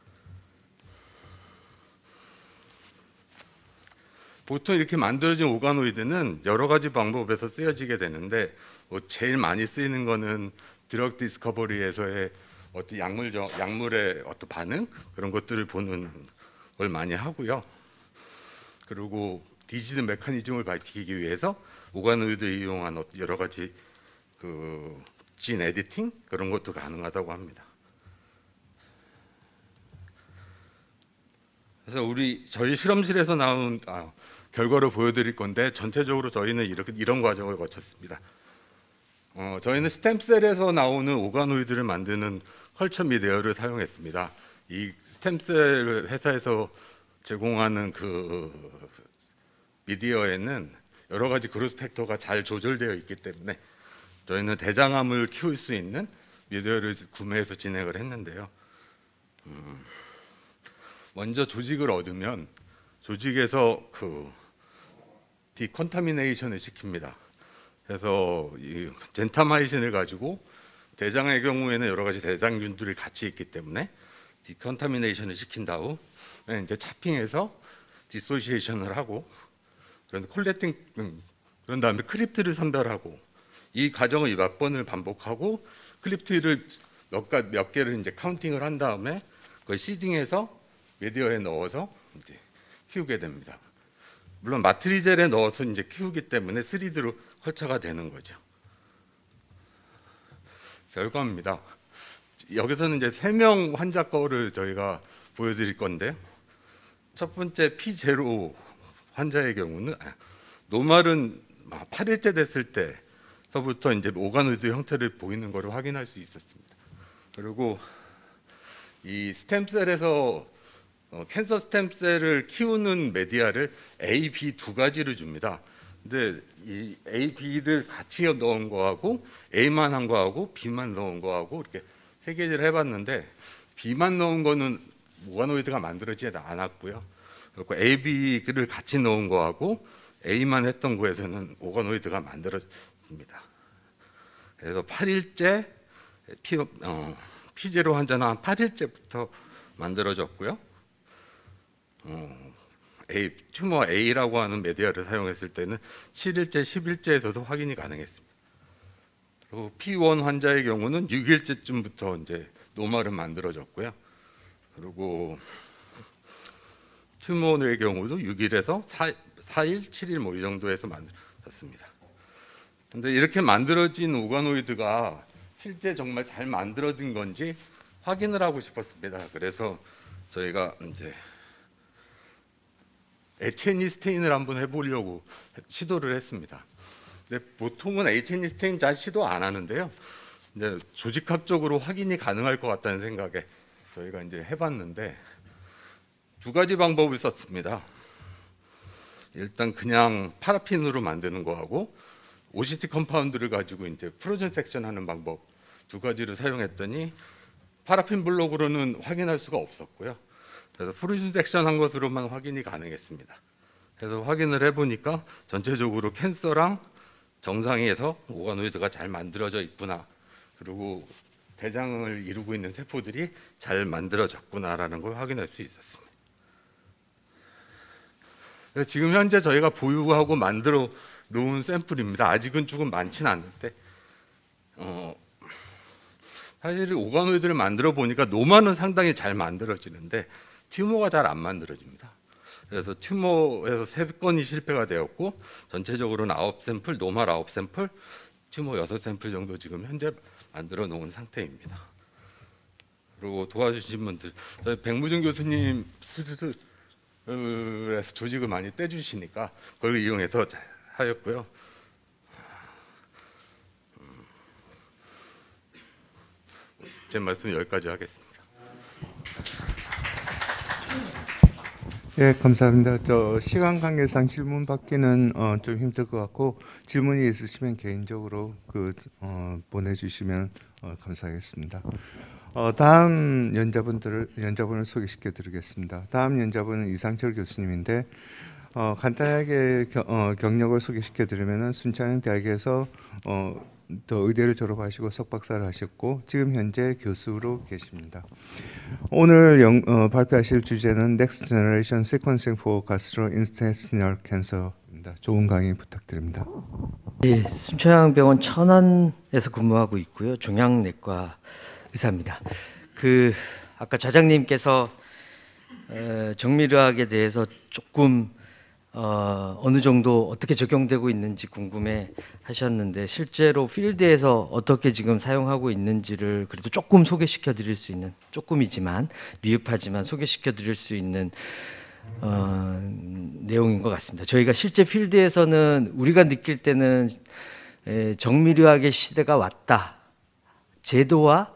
보통 이렇게 만들어진 오가노이드는 여러 가지 방법에서 쓰여지게 되는데 뭐 제일 많이 쓰이는 거는 드럭 디스커버리에서의 어떤 약물 약물의 어떤 반응 그런 것들을 보는 걸 많이 하고요. 그리고 디지드 메커니즘을 밝히기 위해서 오가노이드를 이용한 여러 가지 그 진 에디팅 그런 것도 가능하다고 합니다. 그래서 우리 저희 실험실에서 나온 아, 결과를 보여드릴 건데 전체적으로 저희는 이렇게 이런 과정을 거쳤습니다. 어, 저희는 스템셀에서 나오는 오가노이드를 만드는 컬처 미디어를 사용했습니다. 이 스템셀 회사에서 제공하는 그 미디어에는 여러 가지 그로스 팩터가 잘 조절되어 있기 때문에 저희는 대장암을 키울 수 있는 미디어를 구매해서 진행을 했는데요. 음, 먼저 조직을 얻으면 조직에서 그 디컨타미네이션을 시킵니다. 그래서 이 젠타마이신을 가지고 대장의 경우에는 여러 가지 대장균들이 같이 있기 때문에 디컨타미네이션을 시킨 다음 이제 차핑해서 디소시에이션을 하고 그런 콜레팅 음, 그런 다음에 크립트를 선별하고 이 과정을 몇 번을 반복하고 크립트를 몇, 가, 몇 개를 이제 카운팅을 한 다음에 그걸 시딩해서 미디어에 넣어서 이제 키우게 됩니다. 물론 마트리젤에 넣어서 이제 키우기 때문에 3D로 컬처가 되는 거죠. 결과입니다. 여기서는 이제 세 명 환자 거를 저희가 보여드릴 건데 첫 번째 P0 환자의 경우는 아, 노말은 8일째 아, 됐을 때서부터 이제 오가노이드 형태를 보이는 것을 확인할 수 있었습니다. 그리고 이 스템셀에서 어, 캔서 스템셀을 키우는 메디아를 A, B 두 가지를 줍니다. 근데 이 A, B를 같이 넣은 거하고 A만 한 거하고 B만 넣은 거하고 이렇게 세 개를 해봤는데 B만 넣은 거는 모가노이드가 만들어지지 않았고요. 그리고 A, B를 같이 넣은 거하고 A만 했던 거에서는 오가노이드가 만들어집니다. 그래서 8일째 피, 어, 피제로 환자는 한 8일째부터 만들어졌고요. 어, A, 튜머 뭐 A라고 하는 메디아를 사용했을 때는 7일째, 10일째에서도 확인이 가능했습니다. 그리고 P1 환자의 경우는 6일째쯤부터 이제 노말은 만들어졌고요. 그리고 튜머의 경우도 6일에서 4, 4일, 7일 뭐이 정도에서 만들어졌습니다. 그런데 이렇게 만들어진 오가노이드가 실제 정말 잘 만들어진 건지 확인을 하고 싶었습니다. 그래서 저희가 이제 에첸이 스테인을 한번 해보려고 시도를 했습니다. 근데 보통은 에첸이 스테인 잘 시도 안 하는데요. 이제 조직학적으로 확인이 가능할 것 같다는 생각에 저희가 이제 해봤는데 두 가지 방법을 썼습니다. 일단 그냥 파라핀으로 만드는 거하고 OCT 컴파운드를 가지고 이제 프로젠 섹션 하는 방법 두 가지를 사용했더니 파라핀 블록으로는 확인할 수가 없었고요. 그래서 프루시 섹션 한 것으로만 확인이 가능했습니다. 그래서 확인을 해보니까 전체적으로 캔서랑 정상에서 오가노이드가 잘 만들어져 있구나. 그리고 대장을 이루고 있는 세포들이 잘 만들어졌구나라는 걸 확인할 수 있었습니다. 지금 현재 저희가 보유하고 만들어 놓은 샘플입니다. 아직은 조금 많지는 않은데 어, 사실 오가노이드를 만들어 보니까 노마는 상당히 잘 만들어지는데 튜모가 잘 안 만들어집니다. 그래서 튜모에서 세 건이 실패가 되었고 전체적으로는 아 샘플, 노말 아 샘플, 튜모 여 샘플 정도 지금 현재 만들어 놓은 상태입니다. 그리고 도와주신 분들, 백무준 교수님 수술에서 조직을 많이 떼주시니까 그걸 이용해서 하였고요. 제 말씀 여기까지 하겠습니다. 예, 감사합니다. 저 시간 관계상 질문 받기는 어, 좀 힘들 것 같고 질문이 있으시면 개인적으로 그 어, 보내주시면 어, 감사하겠습니다. 어, 다음 연자분들을 연자분을 소개시켜드리겠습니다. 다음 연자분은 이상철 교수님인데 어, 간단하게 겨, 어, 경력을 소개시켜드리면 순창 대학에서 어, 더 의대를 졸업하시고 석박사를 하셨고 지금 현재 교수로 계십니다. 오늘 영, 어, 발표하실 주제는 Next Generation Sequencing for Gastrointestinal Cancer입니다. 좋은 강의 부탁드립니다. 예, 순천향병원 천안에서 근무하고 있고요. 종양내과 의사입니다. 그 아까 좌장님께서 정밀의학에 대해서 조금 어, 어느 정도 어떻게 적용되고 있는지 궁금해 하셨는데 실제로 필드에서 어떻게 지금 사용하고 있는지를 그래도 조금 소개시켜 드릴 수 있는 조금이지만 미흡하지만 소개시켜 드릴 수 있는 어, 내용인 것 같습니다. 저희가 실제 필드에서는 우리가 느낄 때는 에, 정밀의학의 시대가 왔다. 제도와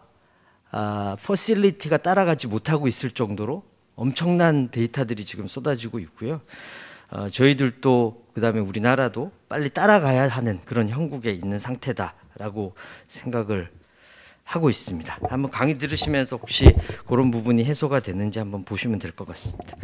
아, 퍼실리티가 따라가지 못하고 있을 정도로 엄청난 데이터들이 지금 쏟아지고 있고요. 어, 저희들도 그다음에 우리나라도 빨리 따라가야 하는 그런 형국에 있는 상태다라고 생각을 하고 있습니다. 한번 강의 들으시면서 혹시 그런 부분이 해소가 되는지 한번 보시면 될 것 같습니다.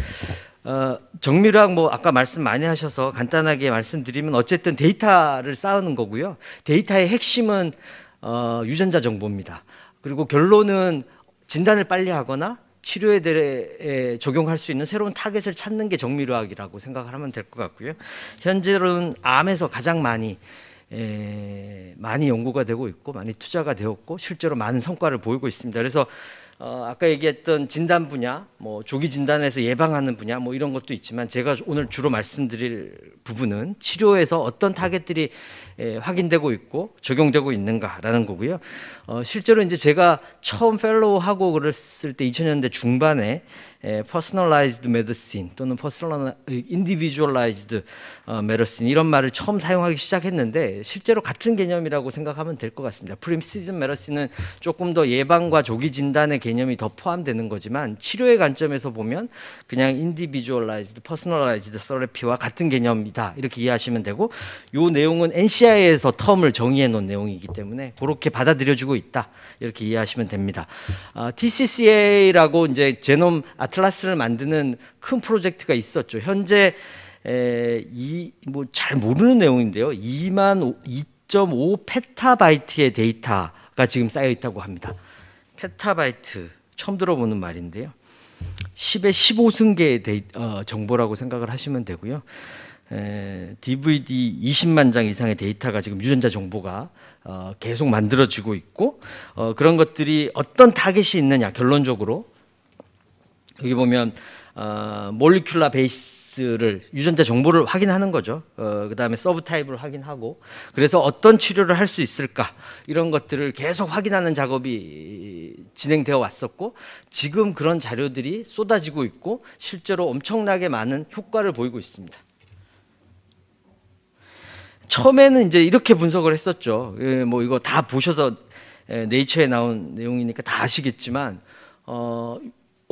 어, 정밀학 뭐 아까 말씀 많이 하셔서 간단하게 말씀드리면 어쨌든 데이터를 쌓는 거고요. 데이터의 핵심은 어, 유전자 정보입니다. 그리고 결론은 진단을 빨리 하거나 치료에 대해 적용할 수 있는 새로운 타겟을 찾는 게 정밀의학이라고 생각을 하면 될 것 같고요. 현재로는 암에서 가장 많이 에, 많이 연구가 되고 있고 많이 투자가 되었고 실제로 많은 성과를 보이고 있습니다. 그래서 어, 아까 얘기했던 진단 분야, 뭐 조기 진단에서 예방하는 분야, 뭐 이런 것도 있지만 제가 오늘 주로 말씀드릴 부분은 치료에서 어떤 타겟들이 에, 예, 확인되고 있고 적용되고 있는가라는 거고요. 어, 실제로 이제 제가 처음 펠로우하고 그랬을 때 2000년대 중반에 퍼스널라이즈드 예, 메디신 또는 퍼스널 인디비주얼라이즈드 메디신 이런 말을 처음 사용하기 시작했는데 실제로 같은 개념이라고 생각하면 될 것 같습니다. 프림시즌 메디신은 조금 더 예방과 조기 진단의 개념이 더 포함되는 거지만 치료의 관점에서 보면 그냥 인디비주얼라이즈드 퍼스널라이즈드 서레피와 같은 개념이다. 이렇게 이해하시면 되고 요 내용은 NCI에서 텀을 정의해 놓은 내용이기 때문에 그렇게 받아들여지고 있다. 이렇게 이해하시면 됩니다. 아, TCCA라고 이제 제놈 아틀라스를 만드는 큰 프로젝트가 있었죠. 현재 이뭐 잘 모르는 내용인데요. 2만 2.5 페타바이트의 데이터가 지금 쌓여 있다고 합니다. 페타바이트 처음 들어보는 말인데요. 10의 15승계의 데이, 어, 정보라고 생각을 하시면 되고요. 에, DVD 20만 장 이상의 데이터가 지금 유전자 정보가 어, 계속 만들어지고 있고 어, 그런 것들이 어떤 타겟이 있느냐 결론적으로 여기 보면 어, 몰리큘라 베이스를 유전자 정보를 확인하는 거죠. 어, 그 다음에 서브 타입을 확인하고 그래서 어떤 치료를 할 수 있을까 이런 것들을 계속 확인하는 작업이 진행되어 왔었고 지금 그런 자료들이 쏟아지고 있고 실제로 엄청나게 많은 효과를 보이고 있습니다. 처음에는 이제 이렇게 분석을 했었죠. 예, 뭐 이거 다 보셔서 예, 네이처에 나온 내용이니까 다 아시겠지만 어,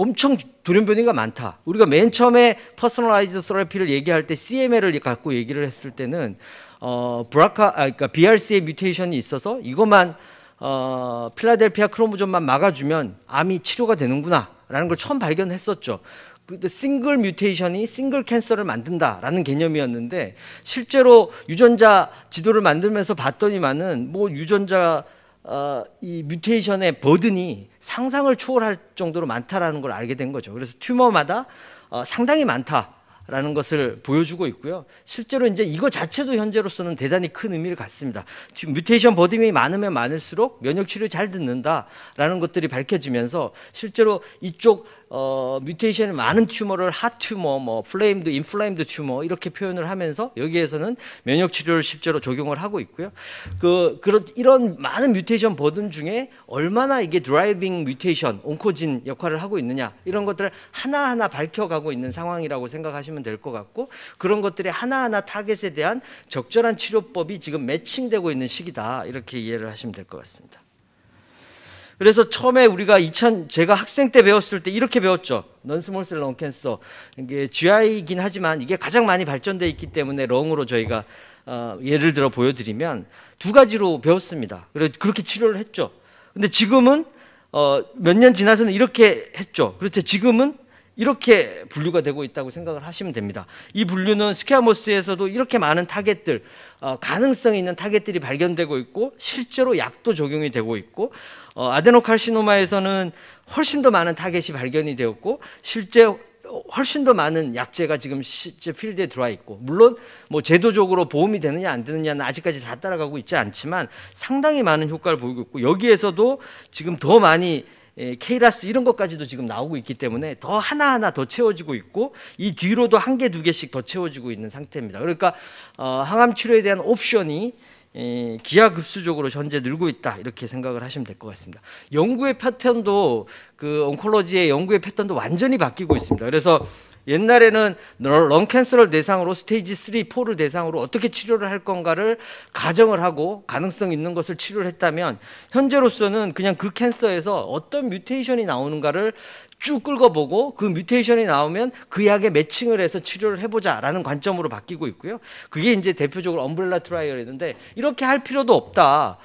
엄청 돌연변이가 많다. 우리가 맨 처음에 퍼스널라이즈 테라피를 얘기할 때 CML을 갖고 얘기를 했을 때는 어 브라카 아 그러니까 BRCA 뮤테이션이 있어서 이것만 어 필라델피아 크로모존만 막아주면 암이 치료가 되는구나라는 걸 처음 발견했었죠. 그때 싱글 뮤테이션이 싱글 캔서를 만든다라는 개념이었는데 실제로 유전자 지도를 만들면서 봤더니만은 뭐 유전자 어, 이 뮤테이션의 버든이 상상을 초월할 정도로 많다라는 걸 알게 된 거죠. 그래서 튜머마다 어, 상당히 많다라는 것을 보여주고 있고요. 실제로 이제 이거 자체도 현재로서는 대단히 큰 의미를 갖습니다. 뮤테이션 버든이 많으면 많을수록 면역 치료 잘 듣는다라는 것들이 밝혀지면서 실제로 이쪽 어, 뮤테이션이 많은 튜머를 핫튜머, 뭐 플레임드, 인플레임드 튜머 이렇게 표현을 하면서 여기에서는 면역 치료를 실제로 적용을 하고 있고요. 그 그런 이런 많은 뮤테이션 버든 중에 얼마나 이게 드라이빙 뮤테이션, 온코진 역할을 하고 있느냐 이런 것들을 하나하나 밝혀가고 있는 상황이라고 생각하시면 될 것 같고 그런 것들이 하나하나 타겟에 대한 적절한 치료법이 지금 매칭되고 있는 시기다 이렇게 이해를 하시면 될 것 같습니다. 그래서 처음에 우리가 2000 제가 학생 때 배웠을 때 이렇게 배웠죠. 넌스몰셀 런 캔서. 이게 GI이긴 하지만 이게 가장 많이 발전돼 있기 때문에 렁으로 저희가 어, 예를 들어 보여드리면 두 가지로 배웠습니다. 그래 그렇게 치료를 했죠. 근데 지금은 어, 몇년 지나서는 이렇게 했죠. 그렇죠. 지금은 이렇게 분류가 되고 있다고 생각을 하시면 됩니다. 이 분류는 스퀘아모스에서도 이렇게 많은 타겟들, 어, 가능성 있는 타겟들이 발견되고 있고 실제로 약도 적용이 되고 있고 어, 아데노칼시노마에서는 훨씬 더 많은 타겟이 발견이 되었고 실제 훨씬 더 많은 약제가 지금 실제 필드에 들어와 있고 물론 뭐 제도적으로 보험이 되느냐 안 되느냐는 아직까지 다 따라가고 있지 않지만 상당히 많은 효과를 보이고 있고 여기에서도 지금 더 많이 예, 케이라스 이런 것까지도 지금 나오고 있기 때문에 더 하나하나 더 채워지고 있고 이 뒤로도 한 개 두 개씩 더 채워지고 있는 상태입니다. 그러니까 어, 항암 치료에 대한 옵션이 예, 기하급수적으로 현재 늘고 있다 이렇게 생각을 하시면 될 것 같습니다. 연구의 패턴도 그 온콜로지의 연구의 패턴도 완전히 바뀌고 있습니다. 그래서 옛날에는 런캔서를 대상으로 스테이지 3, 4를 대상으로 어떻게 치료를 할 건가를 가정을 하고 가능성 있는 것을 치료를 했다면 현재로서는 그냥 그 캔서에서 어떤 뮤테이션이 나오는가를 쭉 끌어보고 그 뮤테이션이 나오면 그 약에 매칭을 해서 치료를 해보자라는 관점으로 바뀌고 있고요. 그게 이제 대표적으로 엄브렐라 트라이얼인데 이렇게 할 필요도 없다.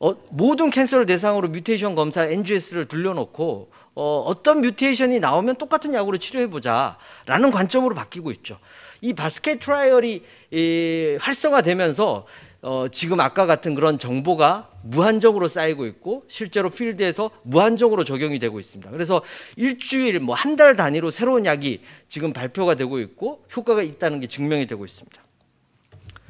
어, 모든 캔서를 대상으로 뮤테이션 검사 NGS를 들려놓고 어, 어떤 뮤테이션이 나오면 똑같은 약으로 치료해보자라는 관점으로 바뀌고 있죠. 이 바스켓 트라이얼이 이, 활성화되면서 어, 지금 아까 같은 그런 정보가 무한적으로 쌓이고 있고 실제로 필드에서 무한적으로 적용이 되고 있습니다. 그래서 일주일 뭐 한 달 단위로 새로운 약이 지금 발표가 되고 있고 효과가 있다는 게 증명이 되고 있습니다.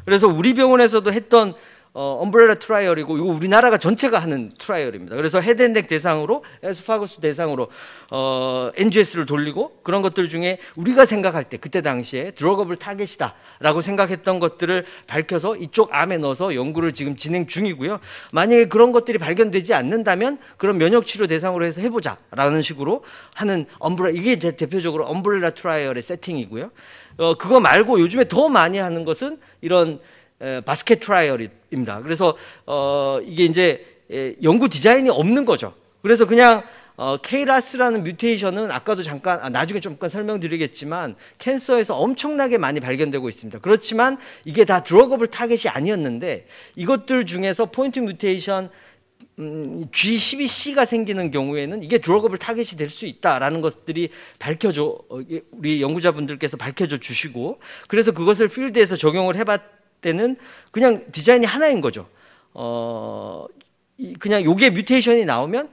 그래서 우리 병원에서도 했던 어, 엄브렐라 트라이얼이고 이거 우리나라가 전체가 하는 트라이얼입니다. 그래서 헤드앤넥 대상으로 에스파고스 대상으로 어, NGS를 돌리고 그런 것들 중에 우리가 생각할 때 그때 당시에 드러그블 타겟이다라고 생각했던 것들을 밝혀서 이쪽 암에 넣어서 연구를 지금 진행 중이고요. 만약에 그런 것들이 발견되지 않는다면 그런 면역 치료 대상으로 해서 해보자라는 식으로 하는 엄브라 이게 제 대표적으로 엄브렐라 트라이얼의 세팅이고요. 어, 그거 말고 요즘에 더 많이 하는 것은 이런 바스켓 트라이얼입니다. 그래서 어, 이게 이제 연구 디자인이 없는 거죠. 그래서 그냥 어, 케이라스라는 뮤테이션은 아까도 잠깐 아, 나중에 잠깐 설명드리겠지만 캔서에서 엄청나게 많이 발견되고 있습니다. 그렇지만 이게 다 드러그블 타겟이 아니었는데 이것들 중에서 포인트 뮤테이션 음, G12C가 생기는 경우에는 이게 드러그블 타겟이 될 수 있다라는 것들이 밝혀져 어, 우리 연구자분들께서 밝혀져 주시고 그래서 그것을 필드에서 적용을 해봤 때는 그냥 디자인이 하나인 거죠. 어, 그냥 요게 뮤테이션이 나오면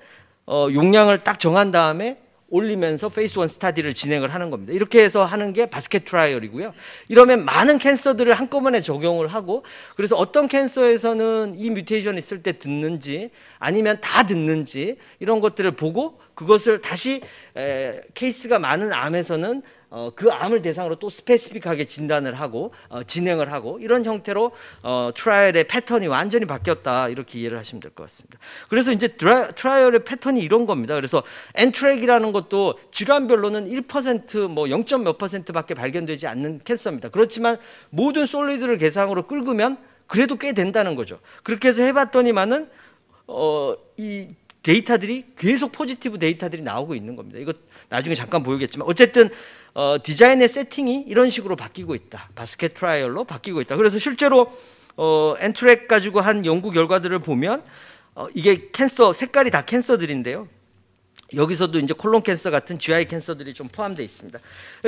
어, 용량을 딱 정한 다음에 올리면서 페이스 원 스타디를 진행을 하는 겁니다. 이렇게 해서 하는 게 바스켓 트라이얼이고요. 이러면 많은 캔서들을 한꺼번에 적용을 하고 그래서 어떤 캔서에서는 이 뮤테이션 있을 때 듣는지 아니면 다 듣는지 이런 것들을 보고 그것을 다시 에, 케이스가 많은 암에서는 어, 그 암을 대상으로 또 스페시픽하게 진단을 하고 어, 진행을 하고 이런 형태로 어, 트라이얼의 패턴이 완전히 바뀌었다 이렇게 이해를 하시면 될 것 같습니다. 그래서 이제 드라, 트라이얼의 패턴이 이런 겁니다. 그래서 엔트랙이라는 것도 질환별로는 1%뭐 0. 몇 퍼센트밖에 발견되지 않는 캔서입니다. 그렇지만 모든 솔리드를 계상으로 끌으면 그래도 꽤 된다는 거죠. 그렇게 해서 해봤더니만은 어, 이 데이터들이 계속 포지티브 데이터들이 나오고 있는 겁니다. 이거 나중에 잠깐 보이겠지만 어쨌든 어, 디자인의 세팅이 이런 식으로 바뀌고 있다. 바스켓 트라이얼로 바뀌고 있다. 그래서 실제로 어, 엔트랙 가지고 한 연구 결과들을 보면 어, 이게 캔서 색깔이 다 캔서들인데요. 여기서도 이제 콜론 캔서 같은 GI 캔서들이 좀 포함되어 있습니다.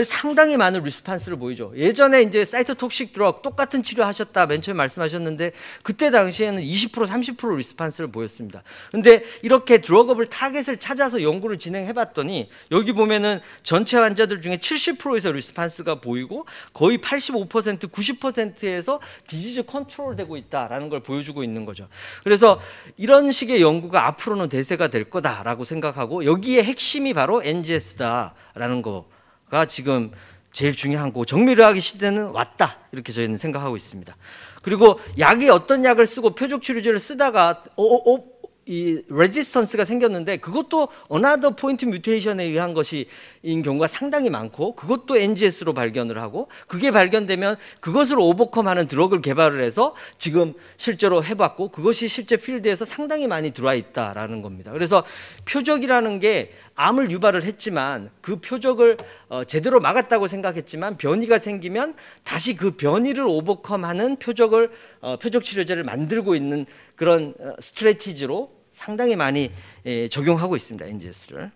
상당히 많은 리스판스를 보이죠. 예전에 이제 사이토톡식 드럭 똑같은 치료하셨다 맨 처음에 말씀하셨는데 그때 당시에는 20% 30% 리스판스를 보였습니다. 근데 이렇게 드러그블 타겟을 찾아서 연구를 진행해 봤더니 여기 보면은 전체 환자들 중에 70%에서 리스판스가 보이고 거의 85% 90%에서 디지즈 컨트롤 되고 있다라는 걸 보여주고 있는 거죠. 그래서 이런 식의 연구가 앞으로는 대세가 될 거다라고 생각하고 여기 여기에 핵심이 바로 NGS다라는 거가 지금 제일 중요한 거고 정밀의학의 시대는 왔다 이렇게 저희는 생각하고 있습니다. 그리고 약이 어떤 약을 쓰고 표적 치료제를 쓰다가 오, 어, 오, 어, 어, 이 레지스턴스가 생겼는데 그것도 어나더 포인트 뮤테이션에 의한 것이 인 경우가 상당히 많고 그것도 NGS로 발견을 하고 그게 발견되면 그것을 오버컴하는 드럭을 개발을 해서 지금 실제로 해봤고 그것이 실제 필드에서 상당히 많이 들어와 있다라는 겁니다. 그래서 표적이라는 게 암을 유발을 했지만 그 표적을 어, 제대로 막았다고 생각했지만 변이가 생기면 다시 그 변이를 오버컴하는 표적을 어, 표적 치료제를 만들고 있는 그런 어, 스트레티지로 상당히 많이 예, 적용하고 있습니다. NGS를.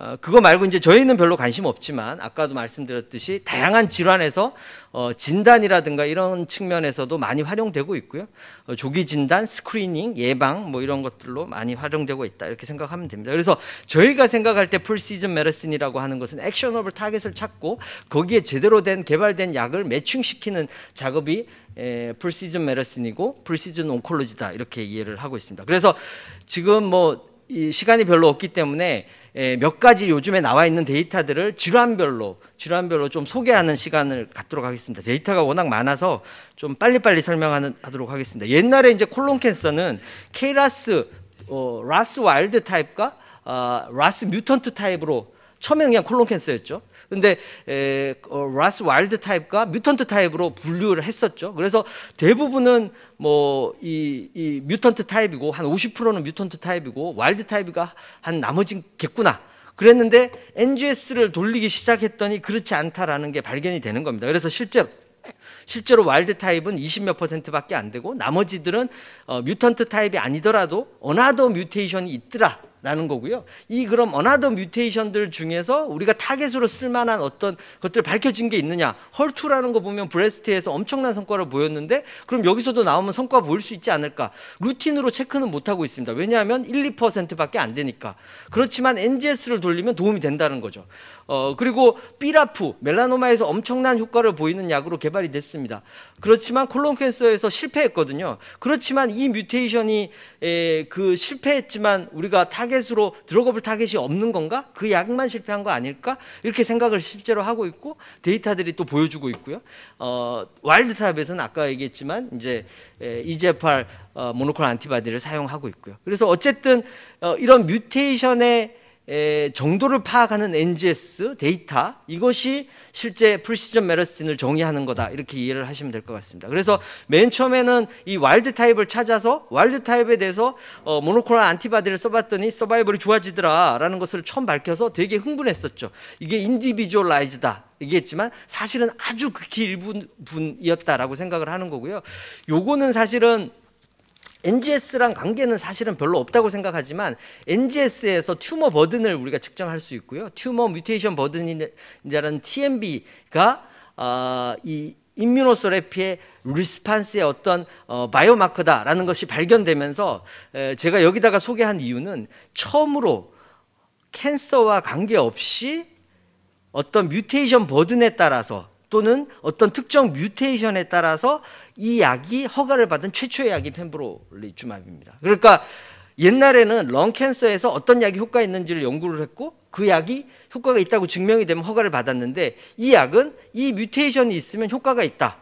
어, 그거 말고 이제 저희는 별로 관심 없지만 아까도 말씀드렸듯이 다양한 질환에서 어, 진단이라든가 이런 측면에서도 많이 활용되고 있고요. 어, 조기 진단, 스크리닝, 예방 뭐 이런 것들로 많이 활용되고 있다 이렇게 생각하면 됩니다. 그래서 저희가 생각할 때 풀시즌 메르슨이라고 하는 것은 액션업을 타겟을 찾고 거기에 제대로 된 개발된 약을 매칭시키는 작업이 풀시즌 메르슨이고 풀시즌 온콜로지다 이렇게 이해를 하고 있습니다. 그래서 지금 뭐 이 시간이 별로 없기 때문에 몇 가지 요즘에 나와 있는 데이터들을 질환별로 질환별로 좀 소개하는 시간을 갖도록 하겠습니다. 데이터가 워낙 많아서 좀 빨리빨리 설명하도록 하겠습니다. 옛날에 이제 콜론 캔서는 케라스 어, 라스 와일드 타입과 어, 라스 뮤턴트 타입으로 처음에 그냥 콜론 캔서였죠. 근데 라스 와일드 타입과 뮤턴트 타입으로 분류를 했었죠. 그래서 대부분은 뭐이 이 뮤턴트 타입이고 한 50%는 뮤턴트 타입이고 와일드 타입이가 한 나머지겠구나. 그랬는데 NGS를 돌리기 시작했더니 그렇지 않다라는 게 발견이 되는 겁니다. 그래서 실제로 실제로 와일드 타입은 20몇 퍼센트밖에 안 되고 나머지들은 어, 뮤턴트 타입이 아니더라도 어나더 뮤테이션이 있더라. 라는 거고요. 이 그럼 어나더 뮤테이션들 중에서 우리가 타겟으로 쓸만한 어떤 것들 밝혀진 게 있느냐. 헐투라는 거 보면 브레스트에서 엄청난 성과를 보였는데 그럼 여기서도 나오면 성과 보일 수 있지 않을까. 루틴으로 체크는 못하고 있습니다. 왜냐하면 1, 2%밖에 안 되니까. 그렇지만 NGS를 돌리면 도움이 된다는 거죠. 어, 그리고 삐라프 멜라노마에서 엄청난 효과를 보이는 약으로 개발이 됐습니다. 그렇지만 콜론 캔서에서 실패했거든요. 그렇지만 이 뮤테이션이 에, 그 실패했지만 우리가 타겟으로 드러거블 타겟이 없는 건가? 그 약만 실패한 거 아닐까? 이렇게 생각을 실제로 하고 있고 데이터들이 또 보여주고 있고요. 어, 와일드탑에서는 아까 얘기했지만 이제 EGFR 어, 모노클 안티바디를 사용하고 있고요. 그래서 어쨌든 어, 이런 뮤테이션의 정도를 파악하는 NGS 데이터 이것이 실제 프리시전 메르신을 정의하는 거다 이렇게 이해를 하시면 될 것 같습니다. 그래서 맨 처음에는 이 와일드 타입을 찾아서 와일드 타입에 대해서 어, 모노코로널 안티바디를 써봤더니 서바이벌이 좋아지더라라는 것을 처음 밝혀서 되게 흥분했었죠. 이게 인디비주얼라이즈다 얘기했지만 사실은 아주 극히 일부분이었다라고 생각을 하는 거고요. 요거는 사실은 NGS랑 관계는 사실은 별로 없다고 생각하지만 NGS에서 튜머 버든을 우리가 측정할 수 있고요. 튜머 뮤테이션 버든이라는 TMB가 어, 이 인뮤노소레피의 리스판스의 어떤 어, 바이오마크다라는 것이 발견되면서 에, 제가 여기다가 소개한 이유는 처음으로 캔서와 관계없이 어떤 뮤테이션 버든에 따라서 또는 어떤 특정 뮤테이션에 따라서 이 약이 허가를 받은 최초의 약이 펜브롤리주맙입니다. 그러니까 옛날에는 런캔서에서 어떤 약이 효과 있는지를 연구를 했고 그 약이 효과가 있다고 증명이 되면 허가를 받았는데 이 약은 이 뮤테이션이 있으면 효과가 있다.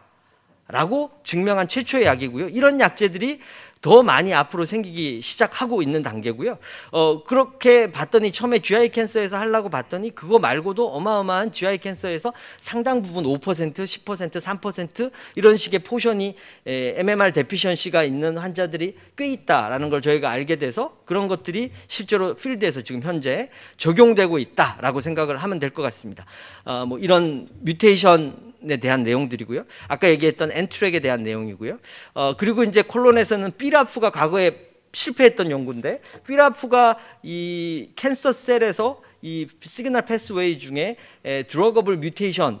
라고 증명한 최초의 약이고요. 이런 약제들이 더 많이 앞으로 생기기 시작하고 있는 단계고요. 어, 그렇게 봤더니 처음에 GI 캔서에서 하려고 봤더니 그거 말고도 어마어마한 GI 캔서에서 상당 부분 5%, 10%, 3% 이런 식의 포션이 에, MMR 데피션시가 있는 환자들이 꽤 있다라는 걸 저희가 알게 돼서 그런 것들이 실제로 필드에서 지금 현재 적용되고 있다라고 생각을 하면 될 것 같습니다. 어, 뭐 이런 뮤테이션 콜론에 대한 내용들이고요. 아까 얘기했던 엔트랙에 대한 내용이고요. 어, 그리고 이제 콜론에서는 삐라프가 과거에 실패했던 연구인데 삐라프가 이 캔서 셀에서 이 시그널 패스웨이 중에 에, 드러거블 뮤테이션,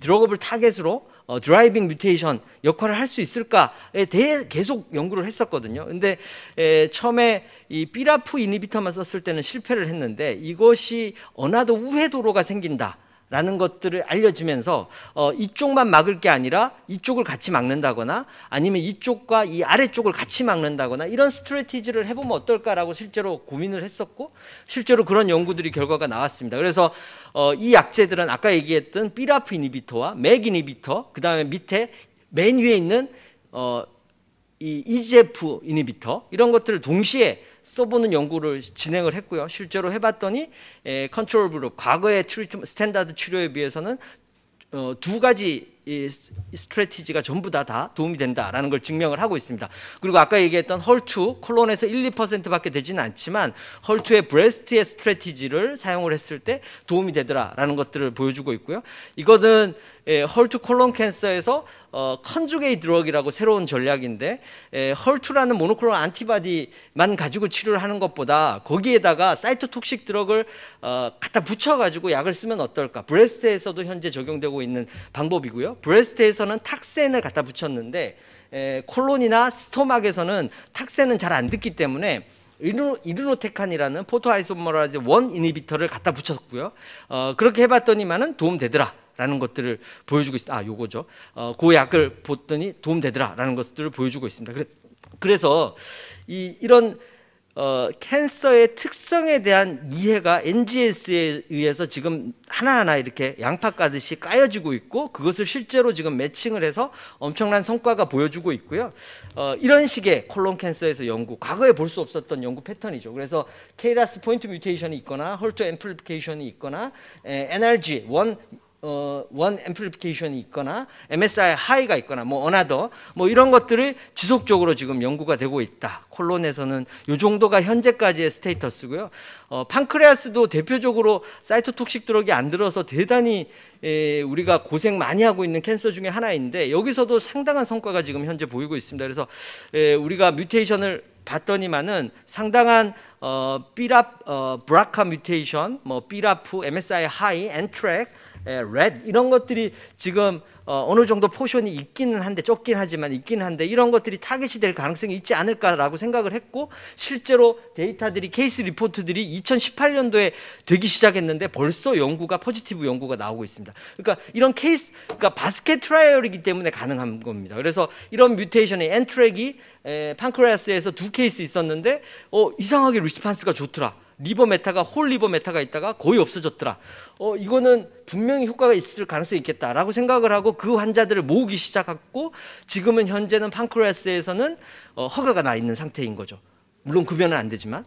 드러거블 타겟으로 어, 드라이빙 뮤테이션 역할을 할 수 있을까에 대해 계속 연구를 했었거든요. 근데 에, 처음에 이 삐라프 이니비터만 썼을 때는 실패를 했는데 이것이 어나더 우회도로가 생긴다. 라는 것들을 알려주면서 어, 이쪽만 막을 게 아니라 이쪽을 같이 막는다거나 아니면 이쪽과 이 아래쪽을 같이 막는다거나 이런 스트레티지를 해보면 어떨까라고 실제로 고민을 했었고 실제로 그런 연구들이 결과가 나왔습니다. 그래서 어, 이 약제들은 아까 얘기했던 삐라프 이니비터와 맥 이니비터 그 다음에 밑에 맨 위에 있는 어, 이 EGF 이니비터 이런 것들을 동시에 써보는 연구를 진행을 했고요. 실제로 해봤더니 에, 컨트롤 그룹 과거의 트리트 스탠다드 치료에 비해서는 어, 두 가지 이 스트레티지가 전부 다, 다 도움이 된다라는 걸 증명을 하고 있습니다. 그리고 아까 얘기했던 헐투 콜론에서 1, 2%밖에 되지는 않지만 헐투의 브레스트의 스트레티지를 사용을 했을 때 도움이 되더라라는 것들을 보여주고 있고요. 이거는 예, 헐투 콜론 캔서에서 어, 컨주게이 드럭이라고 새로운 전략인데 예, 헐투라는 모노클론 안티바디만 가지고 치료를 하는 것보다 거기에다가 사이토톡식 드럭을 어, 갖다 붙여가지고 약을 쓰면 어떨까? 브레스트에서도 현재 적용되고 있는 방법이고요. 브레스트에서는 탁센을 갖다 붙였는데 에, 예, 콜론이나 스토막에서는 탁센은 잘 안 듣기 때문에 이르노테칸이라는 포토아이소머라제 원 이니비터를 갖다 붙였고요. 어, 그렇게 해봤더니만은 도움 되더라. 라는 것들을 보여주고 있습다 아, 요거죠. 어, 그 약을 봤더니 도움되더라 라는 것들을 보여주고 있습니다. 그래, 그래서 이, 이런 어, 캔서의 특성에 대한 이해가 NGS에 의해서 지금 하나하나 이렇게 양파 까듯이 까여지고 있고 그것을 실제로 지금 매칭을 해서 엄청난 성과가 보여주고 있고요. 어, 이런 식의 콜론 캔서에서 연구, 과거에 볼 수 없었던 연구 패턴이죠. 그래서 케이라스 포인트 뮤테이션이 있거나 홀트 앰플리케이션이 있거나 에, NRG, 원원 어, 앰플리피케이션이 있거나 MSI 하이가 있거나 뭐 어나더 뭐 이런 것들을 지속적으로 지금 연구가 되고 있다. 콜론에서는 이 정도가 현재까지의 스테이터스고요. 어, 판크레아스도 대표적으로 사이토톡식 드럭이 안 들어서 대단히 에, 예, 우리가 고생 많이 하고 있는 캔서 중에 하나인데 여기서도 상당한 성과가 지금 현재 보이고 있습니다. 그래서 에, 예, 우리가 뮤테이션을 봤더니만은 상당한 어, 삐랍 어, 브라카 뮤테이션, 뭐 삐라프, MSI 하이, 엔트랙 예, red 이런 것들이 지금 어, 어느 정도 포션이 있기는 한데 적긴 하지만 있긴 한데 이런 것들이 타겟이 될 가능성이 있지 않을까라고 생각을 했고 실제로 데이터들이 케이스 리포트들이 2018년도에 되기 시작했는데 벌써 연구가 포지티브 연구가 나오고 있습니다. 그러니까 이런 케이스 그러니까 바스켓 트라이얼이기 때문에 가능한 겁니다. 그래서 이런 뮤테이션의 엔트랙이 판크레아스에서 두 케이스 있었는데 어 이상하게 리스판스가 좋더라. 리버 메타가 홀 리버 메타가 있다가 거의 없어졌더라. 어 이거는 분명히 효과가 있을 가능성이 있겠다라고 생각을 하고 그 환자들을 모으기 시작했고 지금은 현재는 판크레스에서는 어, 허가가 나 있는 상태인 거죠. 물론 급여는 안 되지만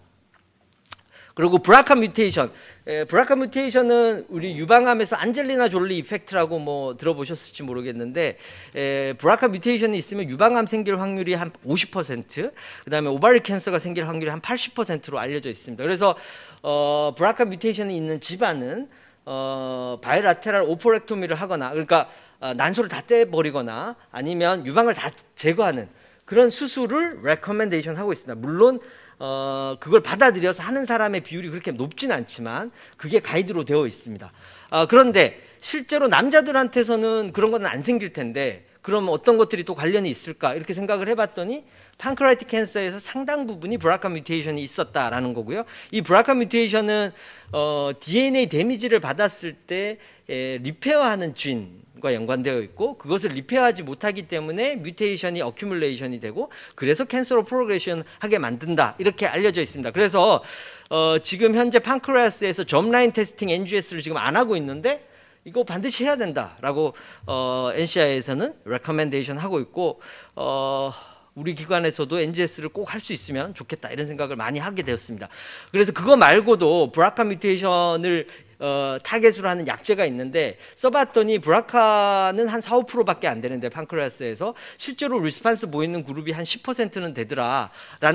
그리고 브라카 뮤테이션. 에, 예, 브라카 뮤테이션은 우리 유방암에서 안젤리나 졸리 이펙트라고 뭐 들어보셨을지 모르겠는데 에, 예, 브라카 뮤테이션이 있으면 유방암 생길 확률이 한 50%, 그다음에 오바리 캔서가 생길 확률이 한 80%로 알려져 있습니다. 그래서 어, 브라카 뮤테이션이 있는 집안은 어, 바이라테랄 오퍼렉토미를 하거나 그러니까 어, 난소를 다 떼버리거나 아니면 유방을 다 제거하는 그런 수술을 레커멘데이션 하고 있습니다. 물론 어, 그걸 받아들여서 하는 사람의 비율이 그렇게 높진 않지만 그게 가이드로 되어 있습니다. 어, 그런데 실제로 남자들한테서는 그런 건안 생길 텐데 그럼 어떤 것들이 또 관련이 있을까 이렇게 생각을 해봤더니 판크라이트 캔서에서 상당 부분이 브라카 뮤테이션이 있었다라는 거고요. 이 브라카 뮤테이션은 어, DNA 데미지를 받았을 때 에, 리페어하는 진과 연관되어 있고 그것을 리페어하지 못하기 때문에 뮤테이션이 어큐뮬레이션이 되고 그래서 캔서로 프로그레션 하게 만든다 이렇게 알려져 있습니다. 그래서 어, 지금 현재 판크레아스에서 점라인 테스팅 NGS를 지금 안 하고 있는데 이거 반드시 해야 된다라고 어, NCI에서는 레커멘데이션 하고 있고 어, 우리 기관에서도 NGS를 꼭 할 수 있으면 좋겠다 이런 생각을 많이 하게 되었습니다. 그래서 그거 말고도 브라카 뮤테이션을 어, 타겟으로 하는 약제가 있는데 써봤더니 브라카는 한 4, 5%밖에 안 되는데 판크라스에서 실제로 리스판스 모이는 그룹이 한 10%는 되더라라는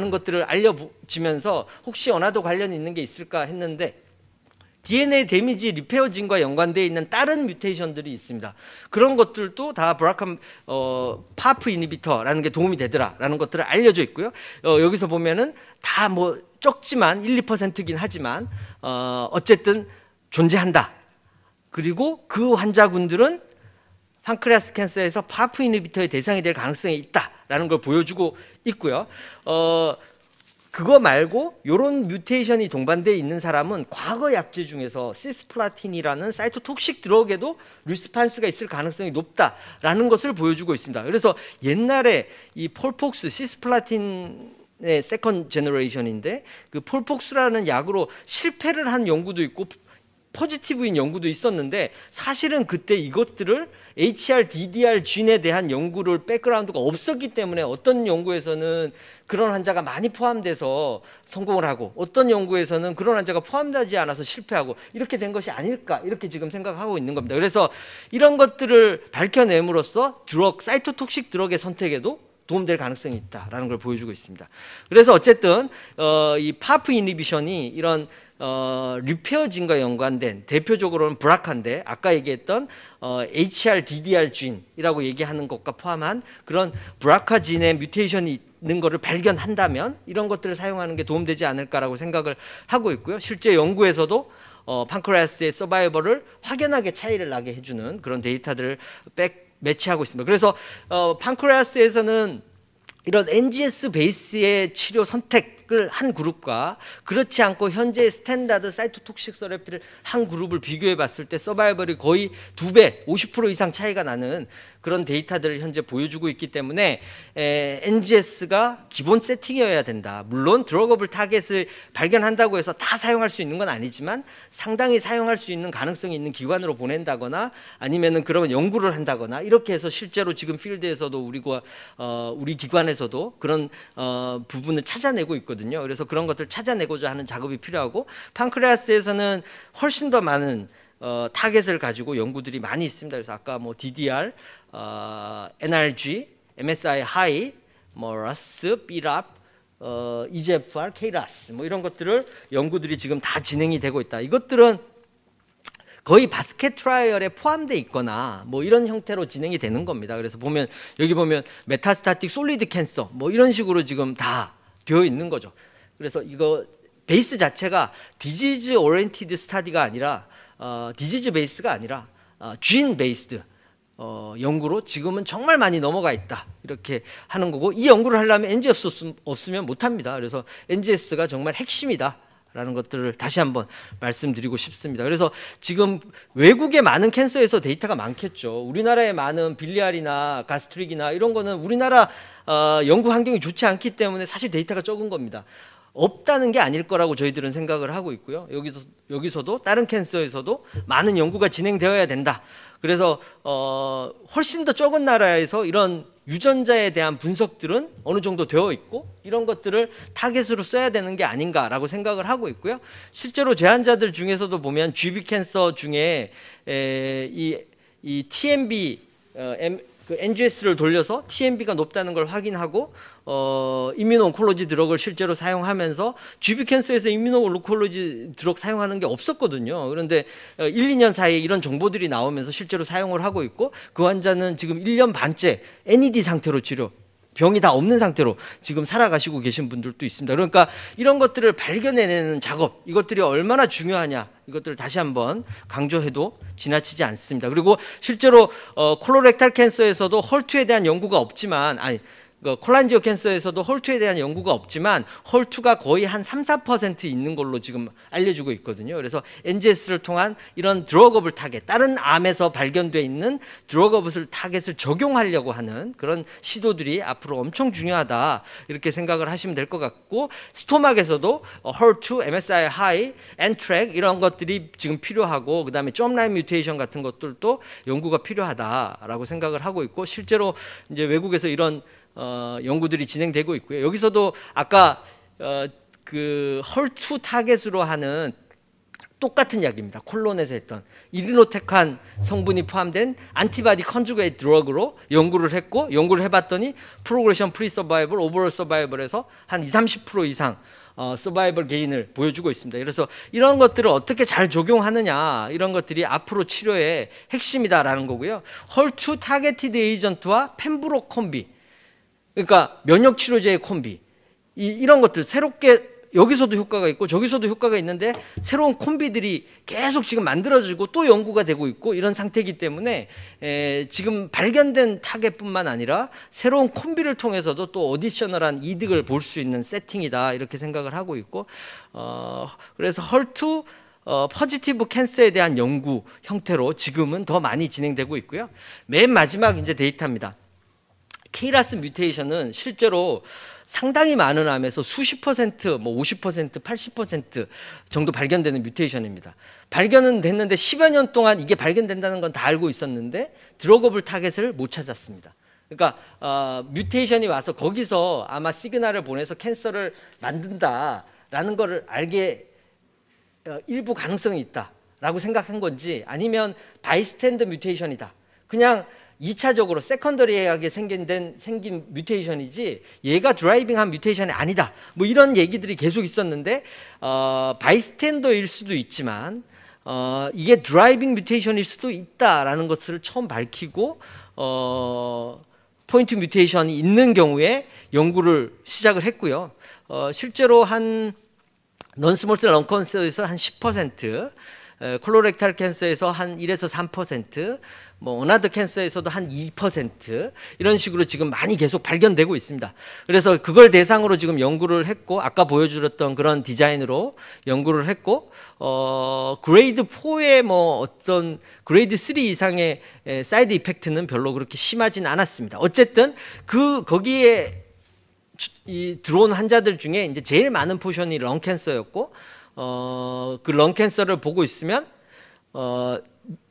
음. 것들을 알려주면서 혹시 어나도 관련 이 있는 게 있을까 했는데 DNA 데미지 리페어진과 연관되어 있는 다른 뮤테이션들이 있습니다. 그런 것들도 다브라카 어, 파프 이니비터라는 게 도움이 되더라라는 것들을 알려져 있고요. 어, 여기서 보면은 다 뭐 적지만 1, 2%긴 하지만 어, 어쨌든 존재한다. 그리고 그 환자군들은 판크레아스 캔서에서 파프 이니비터의 대상이 될 가능성이 있다라는 걸 보여주고 있고요. 어, 그거 말고 이런 뮤테이션이 동반되어 있는 사람은 과거 약제 중에서 시스플라틴이라는 사이토톡식 드럭에도 리스판스가 있을 가능성이 높다라는 것을 보여주고 있습니다. 그래서 옛날에 이 폴폭스 시스플라틴 의 세컨 제너레이션인데 그 폴폭스라는 약으로 실패를 한 연구도 있고 포지티브인 연구도 있었는데 사실은 그때 이것들을 HR, DDR 진에 대한 연구를 백그라운드가 없었기 때문에 어떤 연구에서는 그런 환자가 많이 포함돼서 성공을 하고 어떤 연구에서는 그런 환자가 포함되지 않아서 실패하고 이렇게 된 것이 아닐까 이렇게 지금 생각하고 있는 겁니다. 그래서 이런 것들을 밝혀냄으로써 드럭, 사이토톡식 드럭의 선택에도 도움될 가능성이 있다라는 걸 보여주고 있습니다. 그래서 어쨌든 어, 이 파프 인리비션이 이런 어, 리페어진과 연관된 대표적으로는 브라카인데 아까 얘기했던 어, HRDDR 진이라고 얘기하는 것과 포함한 그런 브라카 진의 뮤테이션이 있는 것을 발견한다면 이런 것들을 사용하는 게 도움되지 않을까라고 생각을 하고 있고요. 실제 연구에서도 어, 판크라아스의 서바이벌을 확연하게 차이를 나게 해주는 그런 데이터들을 백 매치하고 있습니다. 그래서 어, 판크라아스에서는 이런 NGS 베이스의 치료 선택 를한 그룹과 그렇지 않고 현재 스탠다드 사이토톡식 서래피를 한 그룹을 비교해 봤을 때 서바이벌이 거의 두 배, 50% 이상 차이가 나는 그런 데이터들을 현재 보여주고 있기 때문에 에, NGS가 기본 세팅이어야 된다. 물론 드러그블 타겟을 발견한다고 해서 다 사용할 수 있는 건 아니지만 상당히 사용할 수 있는 가능성이 있는 기관으로 보낸다거나 아니면은 그런 연구를 한다거나 이렇게 해서 실제로 지금 필드에서도 우리 어, 우리 기관에서도 그런 어, 부분을 찾아내고 있거든요. 있거든요. 그래서 그런 것들 을 찾아내고자 하는 작업이 필요하고 판크레아스에서는 훨씬 더 많은 어, 타겟을 가지고 연구들이 많이 있습니다. 그래서 아까 뭐 DDR, 어, NRG, MSI 하이, 뭐 라스, 비랍, 어, EGFR, KRAS 뭐 이런 것들을 연구들이 지금 다 진행이 되고 있다. 이것들은 거의 바스켓 트라이얼에 포함돼 있거나 뭐 이런 형태로 진행이 되는 겁니다. 그래서 보면 여기 보면 메타스타틱 솔리드 캔서 뭐 이런 식으로 지금 다 되어 있는 거죠. 그래서 이거 베이스 자체가 디지즈 오리엔티드 스타디가 아니라 어, 디지즈 베이스가 아니라 어, 진 베이스드 어, 연구로 지금은 정말 많이 넘어가 있다 이렇게 하는 거고 이 연구를 하려면 NGS 없으면 못합니다. 그래서 NGS가 정말 핵심이다. 라는 것들을 다시 한번 말씀드리고 싶습니다. 그래서 지금 외국의 많은 캔서에서 데이터가 많겠죠. 우리나라의 많은 빌리알이나 가스트릭이나 이런 거는 우리나라 어, 연구 환경이 좋지 않기 때문에 사실 데이터가 적은 겁니다. 없다는 게 아닐 거라고 저희들은 생각을 하고 있고요. 여기서 여기서도 다른 캔서에서도 많은 연구가 진행되어야 된다. 그래서 어, 훨씬 더 적은 나라에서 이런 유전자에 대한 분석들은 어느 정도 되어 있고 이런 것들을 타겟으로 써야 되는 게 아닌가라고 생각을 하고 있고요. 실제로 제환자들 중에서도 보면 GV 캔서 중에 에, 이, 이 TMB 어, M, 그 NGS를 돌려서 TMB가 높다는 걸 확인하고 어, 임뮤노콜로지 드럭을 실제로 사용하면서 GV 캔서에서 임뮤노콜로지 드럭 사용하는 게 없었거든요. 그런데 1, 어, 2년 사이에 이런 정보들이 나오면서 실제로 사용을 하고 있고 그 환자는 지금 1년 반째 NED 상태로 치료 병이 다 없는 상태로 지금 살아가시고 계신 분들도 있습니다. 그러니까 이런 것들을 발견해내는 작업, 이것들이 얼마나 중요하냐, 이것들을 다시 한번 강조해도 지나치지 않습니다. 그리고 실제로 어, 콜로렉탈 캔서에서도 헐트에 대한 연구가 없지만, 아니, 그 콜란지오 캔서에서도 홀투에 대한 연구가 없지만 홀투가 거의 한 3, 4% 있는 걸로 지금 알려주고 있거든요. 그래서 NGS를 통한 이런 드러그블 타겟, 다른 암에서 발견되어 있는 드러그블 타겟을 적용하려고 하는 그런 시도들이 앞으로 엄청 중요하다 이렇게 생각을 하시면 될 것 같고 스토막에서도 홀투 MSI 하이, 엔트랙 이런 것들이 지금 필요하고 그다음에 점라인 뮤테이션 같은 것들도 연구가 필요하다라고 생각을 하고 있고 실제로 이제 외국에서 이런 어, 연구들이 진행되고 있고요. 여기서도 아까 어, 그 헐투 타겟으로 하는 똑같은 약입니다. 콜론에서 했던 이리노텍한 성분이 포함된 안티바디 컨주게이트 드럭으로 연구를 했고 연구를 해봤더니 프로그레션 프리 서바이벌, 오버롤 서바이벌에서 한 20, 30% 이상 어, 서바이벌 개인을 보여주고 있습니다. 그래서 이런 것들을 어떻게 잘 적용하느냐 이런 것들이 앞으로 치료의 핵심이다라는 거고요. 헐투 타겟티드 에이전트와 펜브로 콤비 그러니까 면역 치료제의 콤비 이, 이런 것들 새롭게 여기서도 효과가 있고 저기서도 효과가 있는데 새로운 콤비들이 계속 지금 만들어지고 또 연구가 되고 있고 이런 상태이기 때문에 에, 지금 발견된 타겟뿐만 아니라 새로운 콤비를 통해서도 또 어디셔널한 이득을 볼 수 있는 세팅이다 이렇게 생각을 하고 있고 어, 그래서 헐투 어, 퍼지티브 캔스에 대한 연구 형태로 지금은 더 많이 진행되고 있고요. 맨 마지막 이제 데이터입니다. 케이라스 뮤테이션은 실제로 상당히 많은 암에서 수십 퍼센트, 뭐 오십 퍼센트, 팔십 퍼센트 정도 발견되는 뮤테이션입니다. 발견은 됐는데 십여년 동안 이게 발견된다는 건 다 알고 있었는데 드러거블 타겟을 못 찾았습니다. 그러니까 어, 뮤테이션이 와서 거기서 아마 시그널을 보내서 캔서를 만든다라는 것을 알게 어, 일부 가능성이 있다라고 생각한 건지 아니면 바이스탠드 뮤테이션이다. 그냥 2차적으로 세컨더리하게 생긴, 된, 생긴 뮤테이션이지 얘가 드라이빙한 뮤테이션이 아니다 뭐 이런 얘기들이 계속 있었는데 어, 바이스탠더일 수도 있지만 어, 이게 드라이빙 뮤테이션일 수도 있다라는 것을 처음 밝히고 어, 포인트 뮤테이션이 있는 경우에 연구를 시작을 했고요 어, 실제로 한 넌스몰셀 런컨서에서 한 10% 콜로렉탈 캔서에서 한 1에서 3%, 뭐 어나드 캔서에서도 한 2% 이런 식으로 지금 많이 계속 발견되고 있습니다. 그래서 그걸 대상으로 지금 연구를 했고 아까 보여드렸던 그런 디자인으로 연구를 했고 어 그레이드 4의 뭐 어떤 그레이드 3 이상의 사이드 이펙트는 별로 그렇게 심하진 않았습니다. 어쨌든 그 거기에 이 들어온 환자들 중에 이제 제일 많은 포션이 런 캔서였고 어 그런 캔서를 보고 있으면 어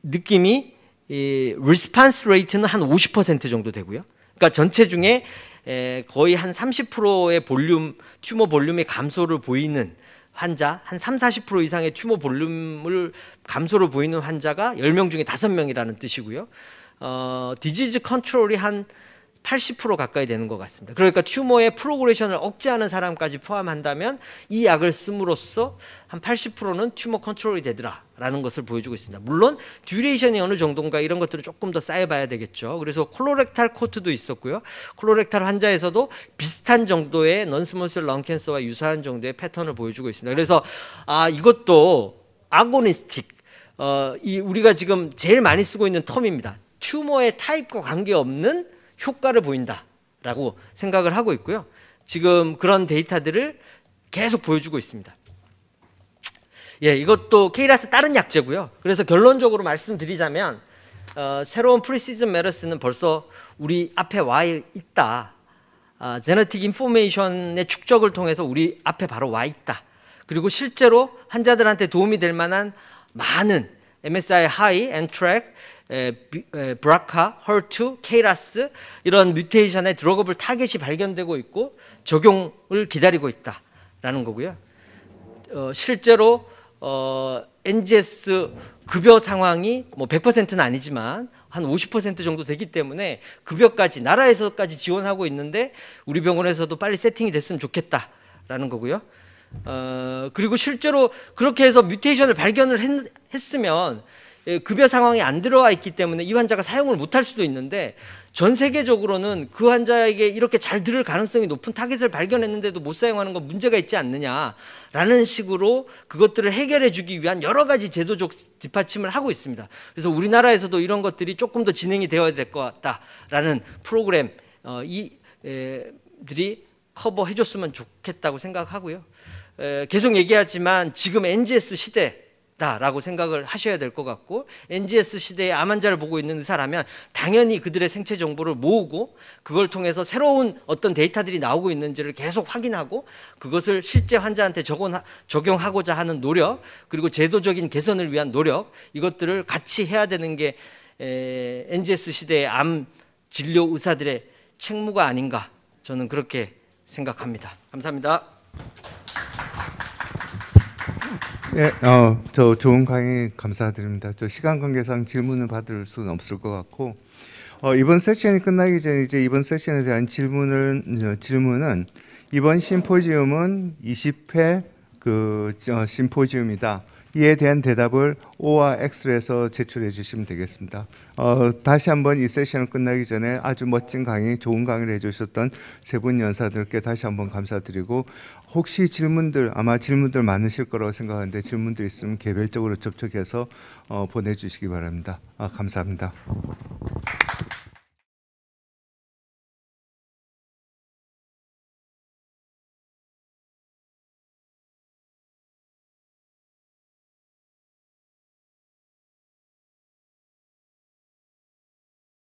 느낌이 이 리스판스 레이트는 한 50% 정도 되고요. 그러니까 전체 중에 거의 한 30%의 볼륨 튜머 볼륨의 감소를 보이는 환자 한 3, 40% 이상의 튜머 볼륨을 감소를 보이는 환자가 10명 중에 5명이라는 뜻이고요. 어, 디지즈 컨트롤이 한80% 가까이 되는 것 같습니다. 그러니까 튜머의 프로그레션을 억제하는 사람까지 포함한다면 이 약을 씀으로써 한 80%는 튜머 컨트롤이 되더라라는 것을 보여주고 있습니다. 물론 듀레이션이 어느 정도인가 이런 것들을 조금 더 쌓여봐야 되겠죠. 그래서 콜로렉탈 코트도 있었고요. 콜로렉탈 환자에서도 비슷한 정도의 넌스몬스 런캔서와 유사한 정도의 패턴을 보여주고 있습니다. 그래서 아 이것도 아고니스틱 어, 이 우리가 지금 제일 많이 쓰고 있는 텀입니다. 튜머의 타입과 관계없는 효과를 보인다라고 생각을 하고 있고요. 지금 그런 데이터들을 계속 보여주고 있습니다. 예, 이것도 케이라스 다른 약제고요. 그래서 결론적으로 말씀드리자면 어, 새로운 프리시즌 메르스는 벌써 우리 앞에 와 있다. 아, 제네틱 인포메이션의 축적을 통해서 우리 앞에 바로 와 있다. 그리고 실제로 환자들한테 도움이 될 만한 많은 MSI 하이, 엔트랙, 브라카, 헐투, 케이라스 이런 뮤테이션의 드러그블 타겟이 발견되고 있고 적용을 기다리고 있다라는 거고요. 어, 실제로 어, NGS 급여 상황이 뭐 100%는 아니지만 한 50% 정도 되기 때문에 급여까지 나라에서까지 지원하고 있는데 우리 병원에서도 빨리 세팅이 됐으면 좋겠다라는 거고요. 어, 그리고 실제로 그렇게 해서 뮤테이션을 발견을 했, 으면 예, 급여 상황이 안 들어와 있기 때문에 이 환자가 사용을 못할 수도 있는데 전 세계적으로는 그 환자에게 이렇게 잘 들을 가능성이 높은 타겟을 발견했는데도 못 사용하는 건 문제가 있지 않느냐라는 식으로 그것들을 해결해 주기 위한 여러 가지 제도적 뒷받침을 하고 있습니다. 그래서 우리나라에서도 이런 것들이 조금 더 진행이 되어야 될 것 같다라는 프로그램 어, 이들이 커버해 줬으면 좋겠다고 생각하고요. 에, 계속 얘기하지만 지금 NGS 시대 다라고 생각을 하셔야 될 것 같고 NGS 시대에암 환자를 보고 있는 의사라면 당연히 그들의 생체 정보를 모으고 그걸 통해서 새로운 어떤 데이터들이 나오고 있는지를 계속 확인하고 그것을 실제 환자한테 적용하고자 하는 노력 그리고 제도적인 개선을 위한 노력 이것들을 같이 해야 되는 게 NGS 시대의 암 진료 의사들의 책무가 아닌가 저는 그렇게 생각합니다. 감사합니다. 예, 어, 저 좋은 강의 감사드립니다. 저 시간 관계상 질문을 받을 수는 없을 것 같고 어, 이번 세션이 끝나기 전에 이제 이번 세션에 대한 질문을 질문은 이번 심포지움은 20회 그 어, 심포지움이다. 이에 대한 대답을 O와 x 에서 제출해 주시면 되겠습니다. 어, 다시 한번 이 세션 끝나기 전에 아주 멋진 강의, 좋은 강의를 해주셨던 세 분 연사들께 다시 한번 감사드리고 혹시 질문들 아마 질문들 많으실 거라고 생각하는데 질문도 있으면 개별적으로 접촉해서 어, 보내주시기 바랍니다. 아, 감사합니다.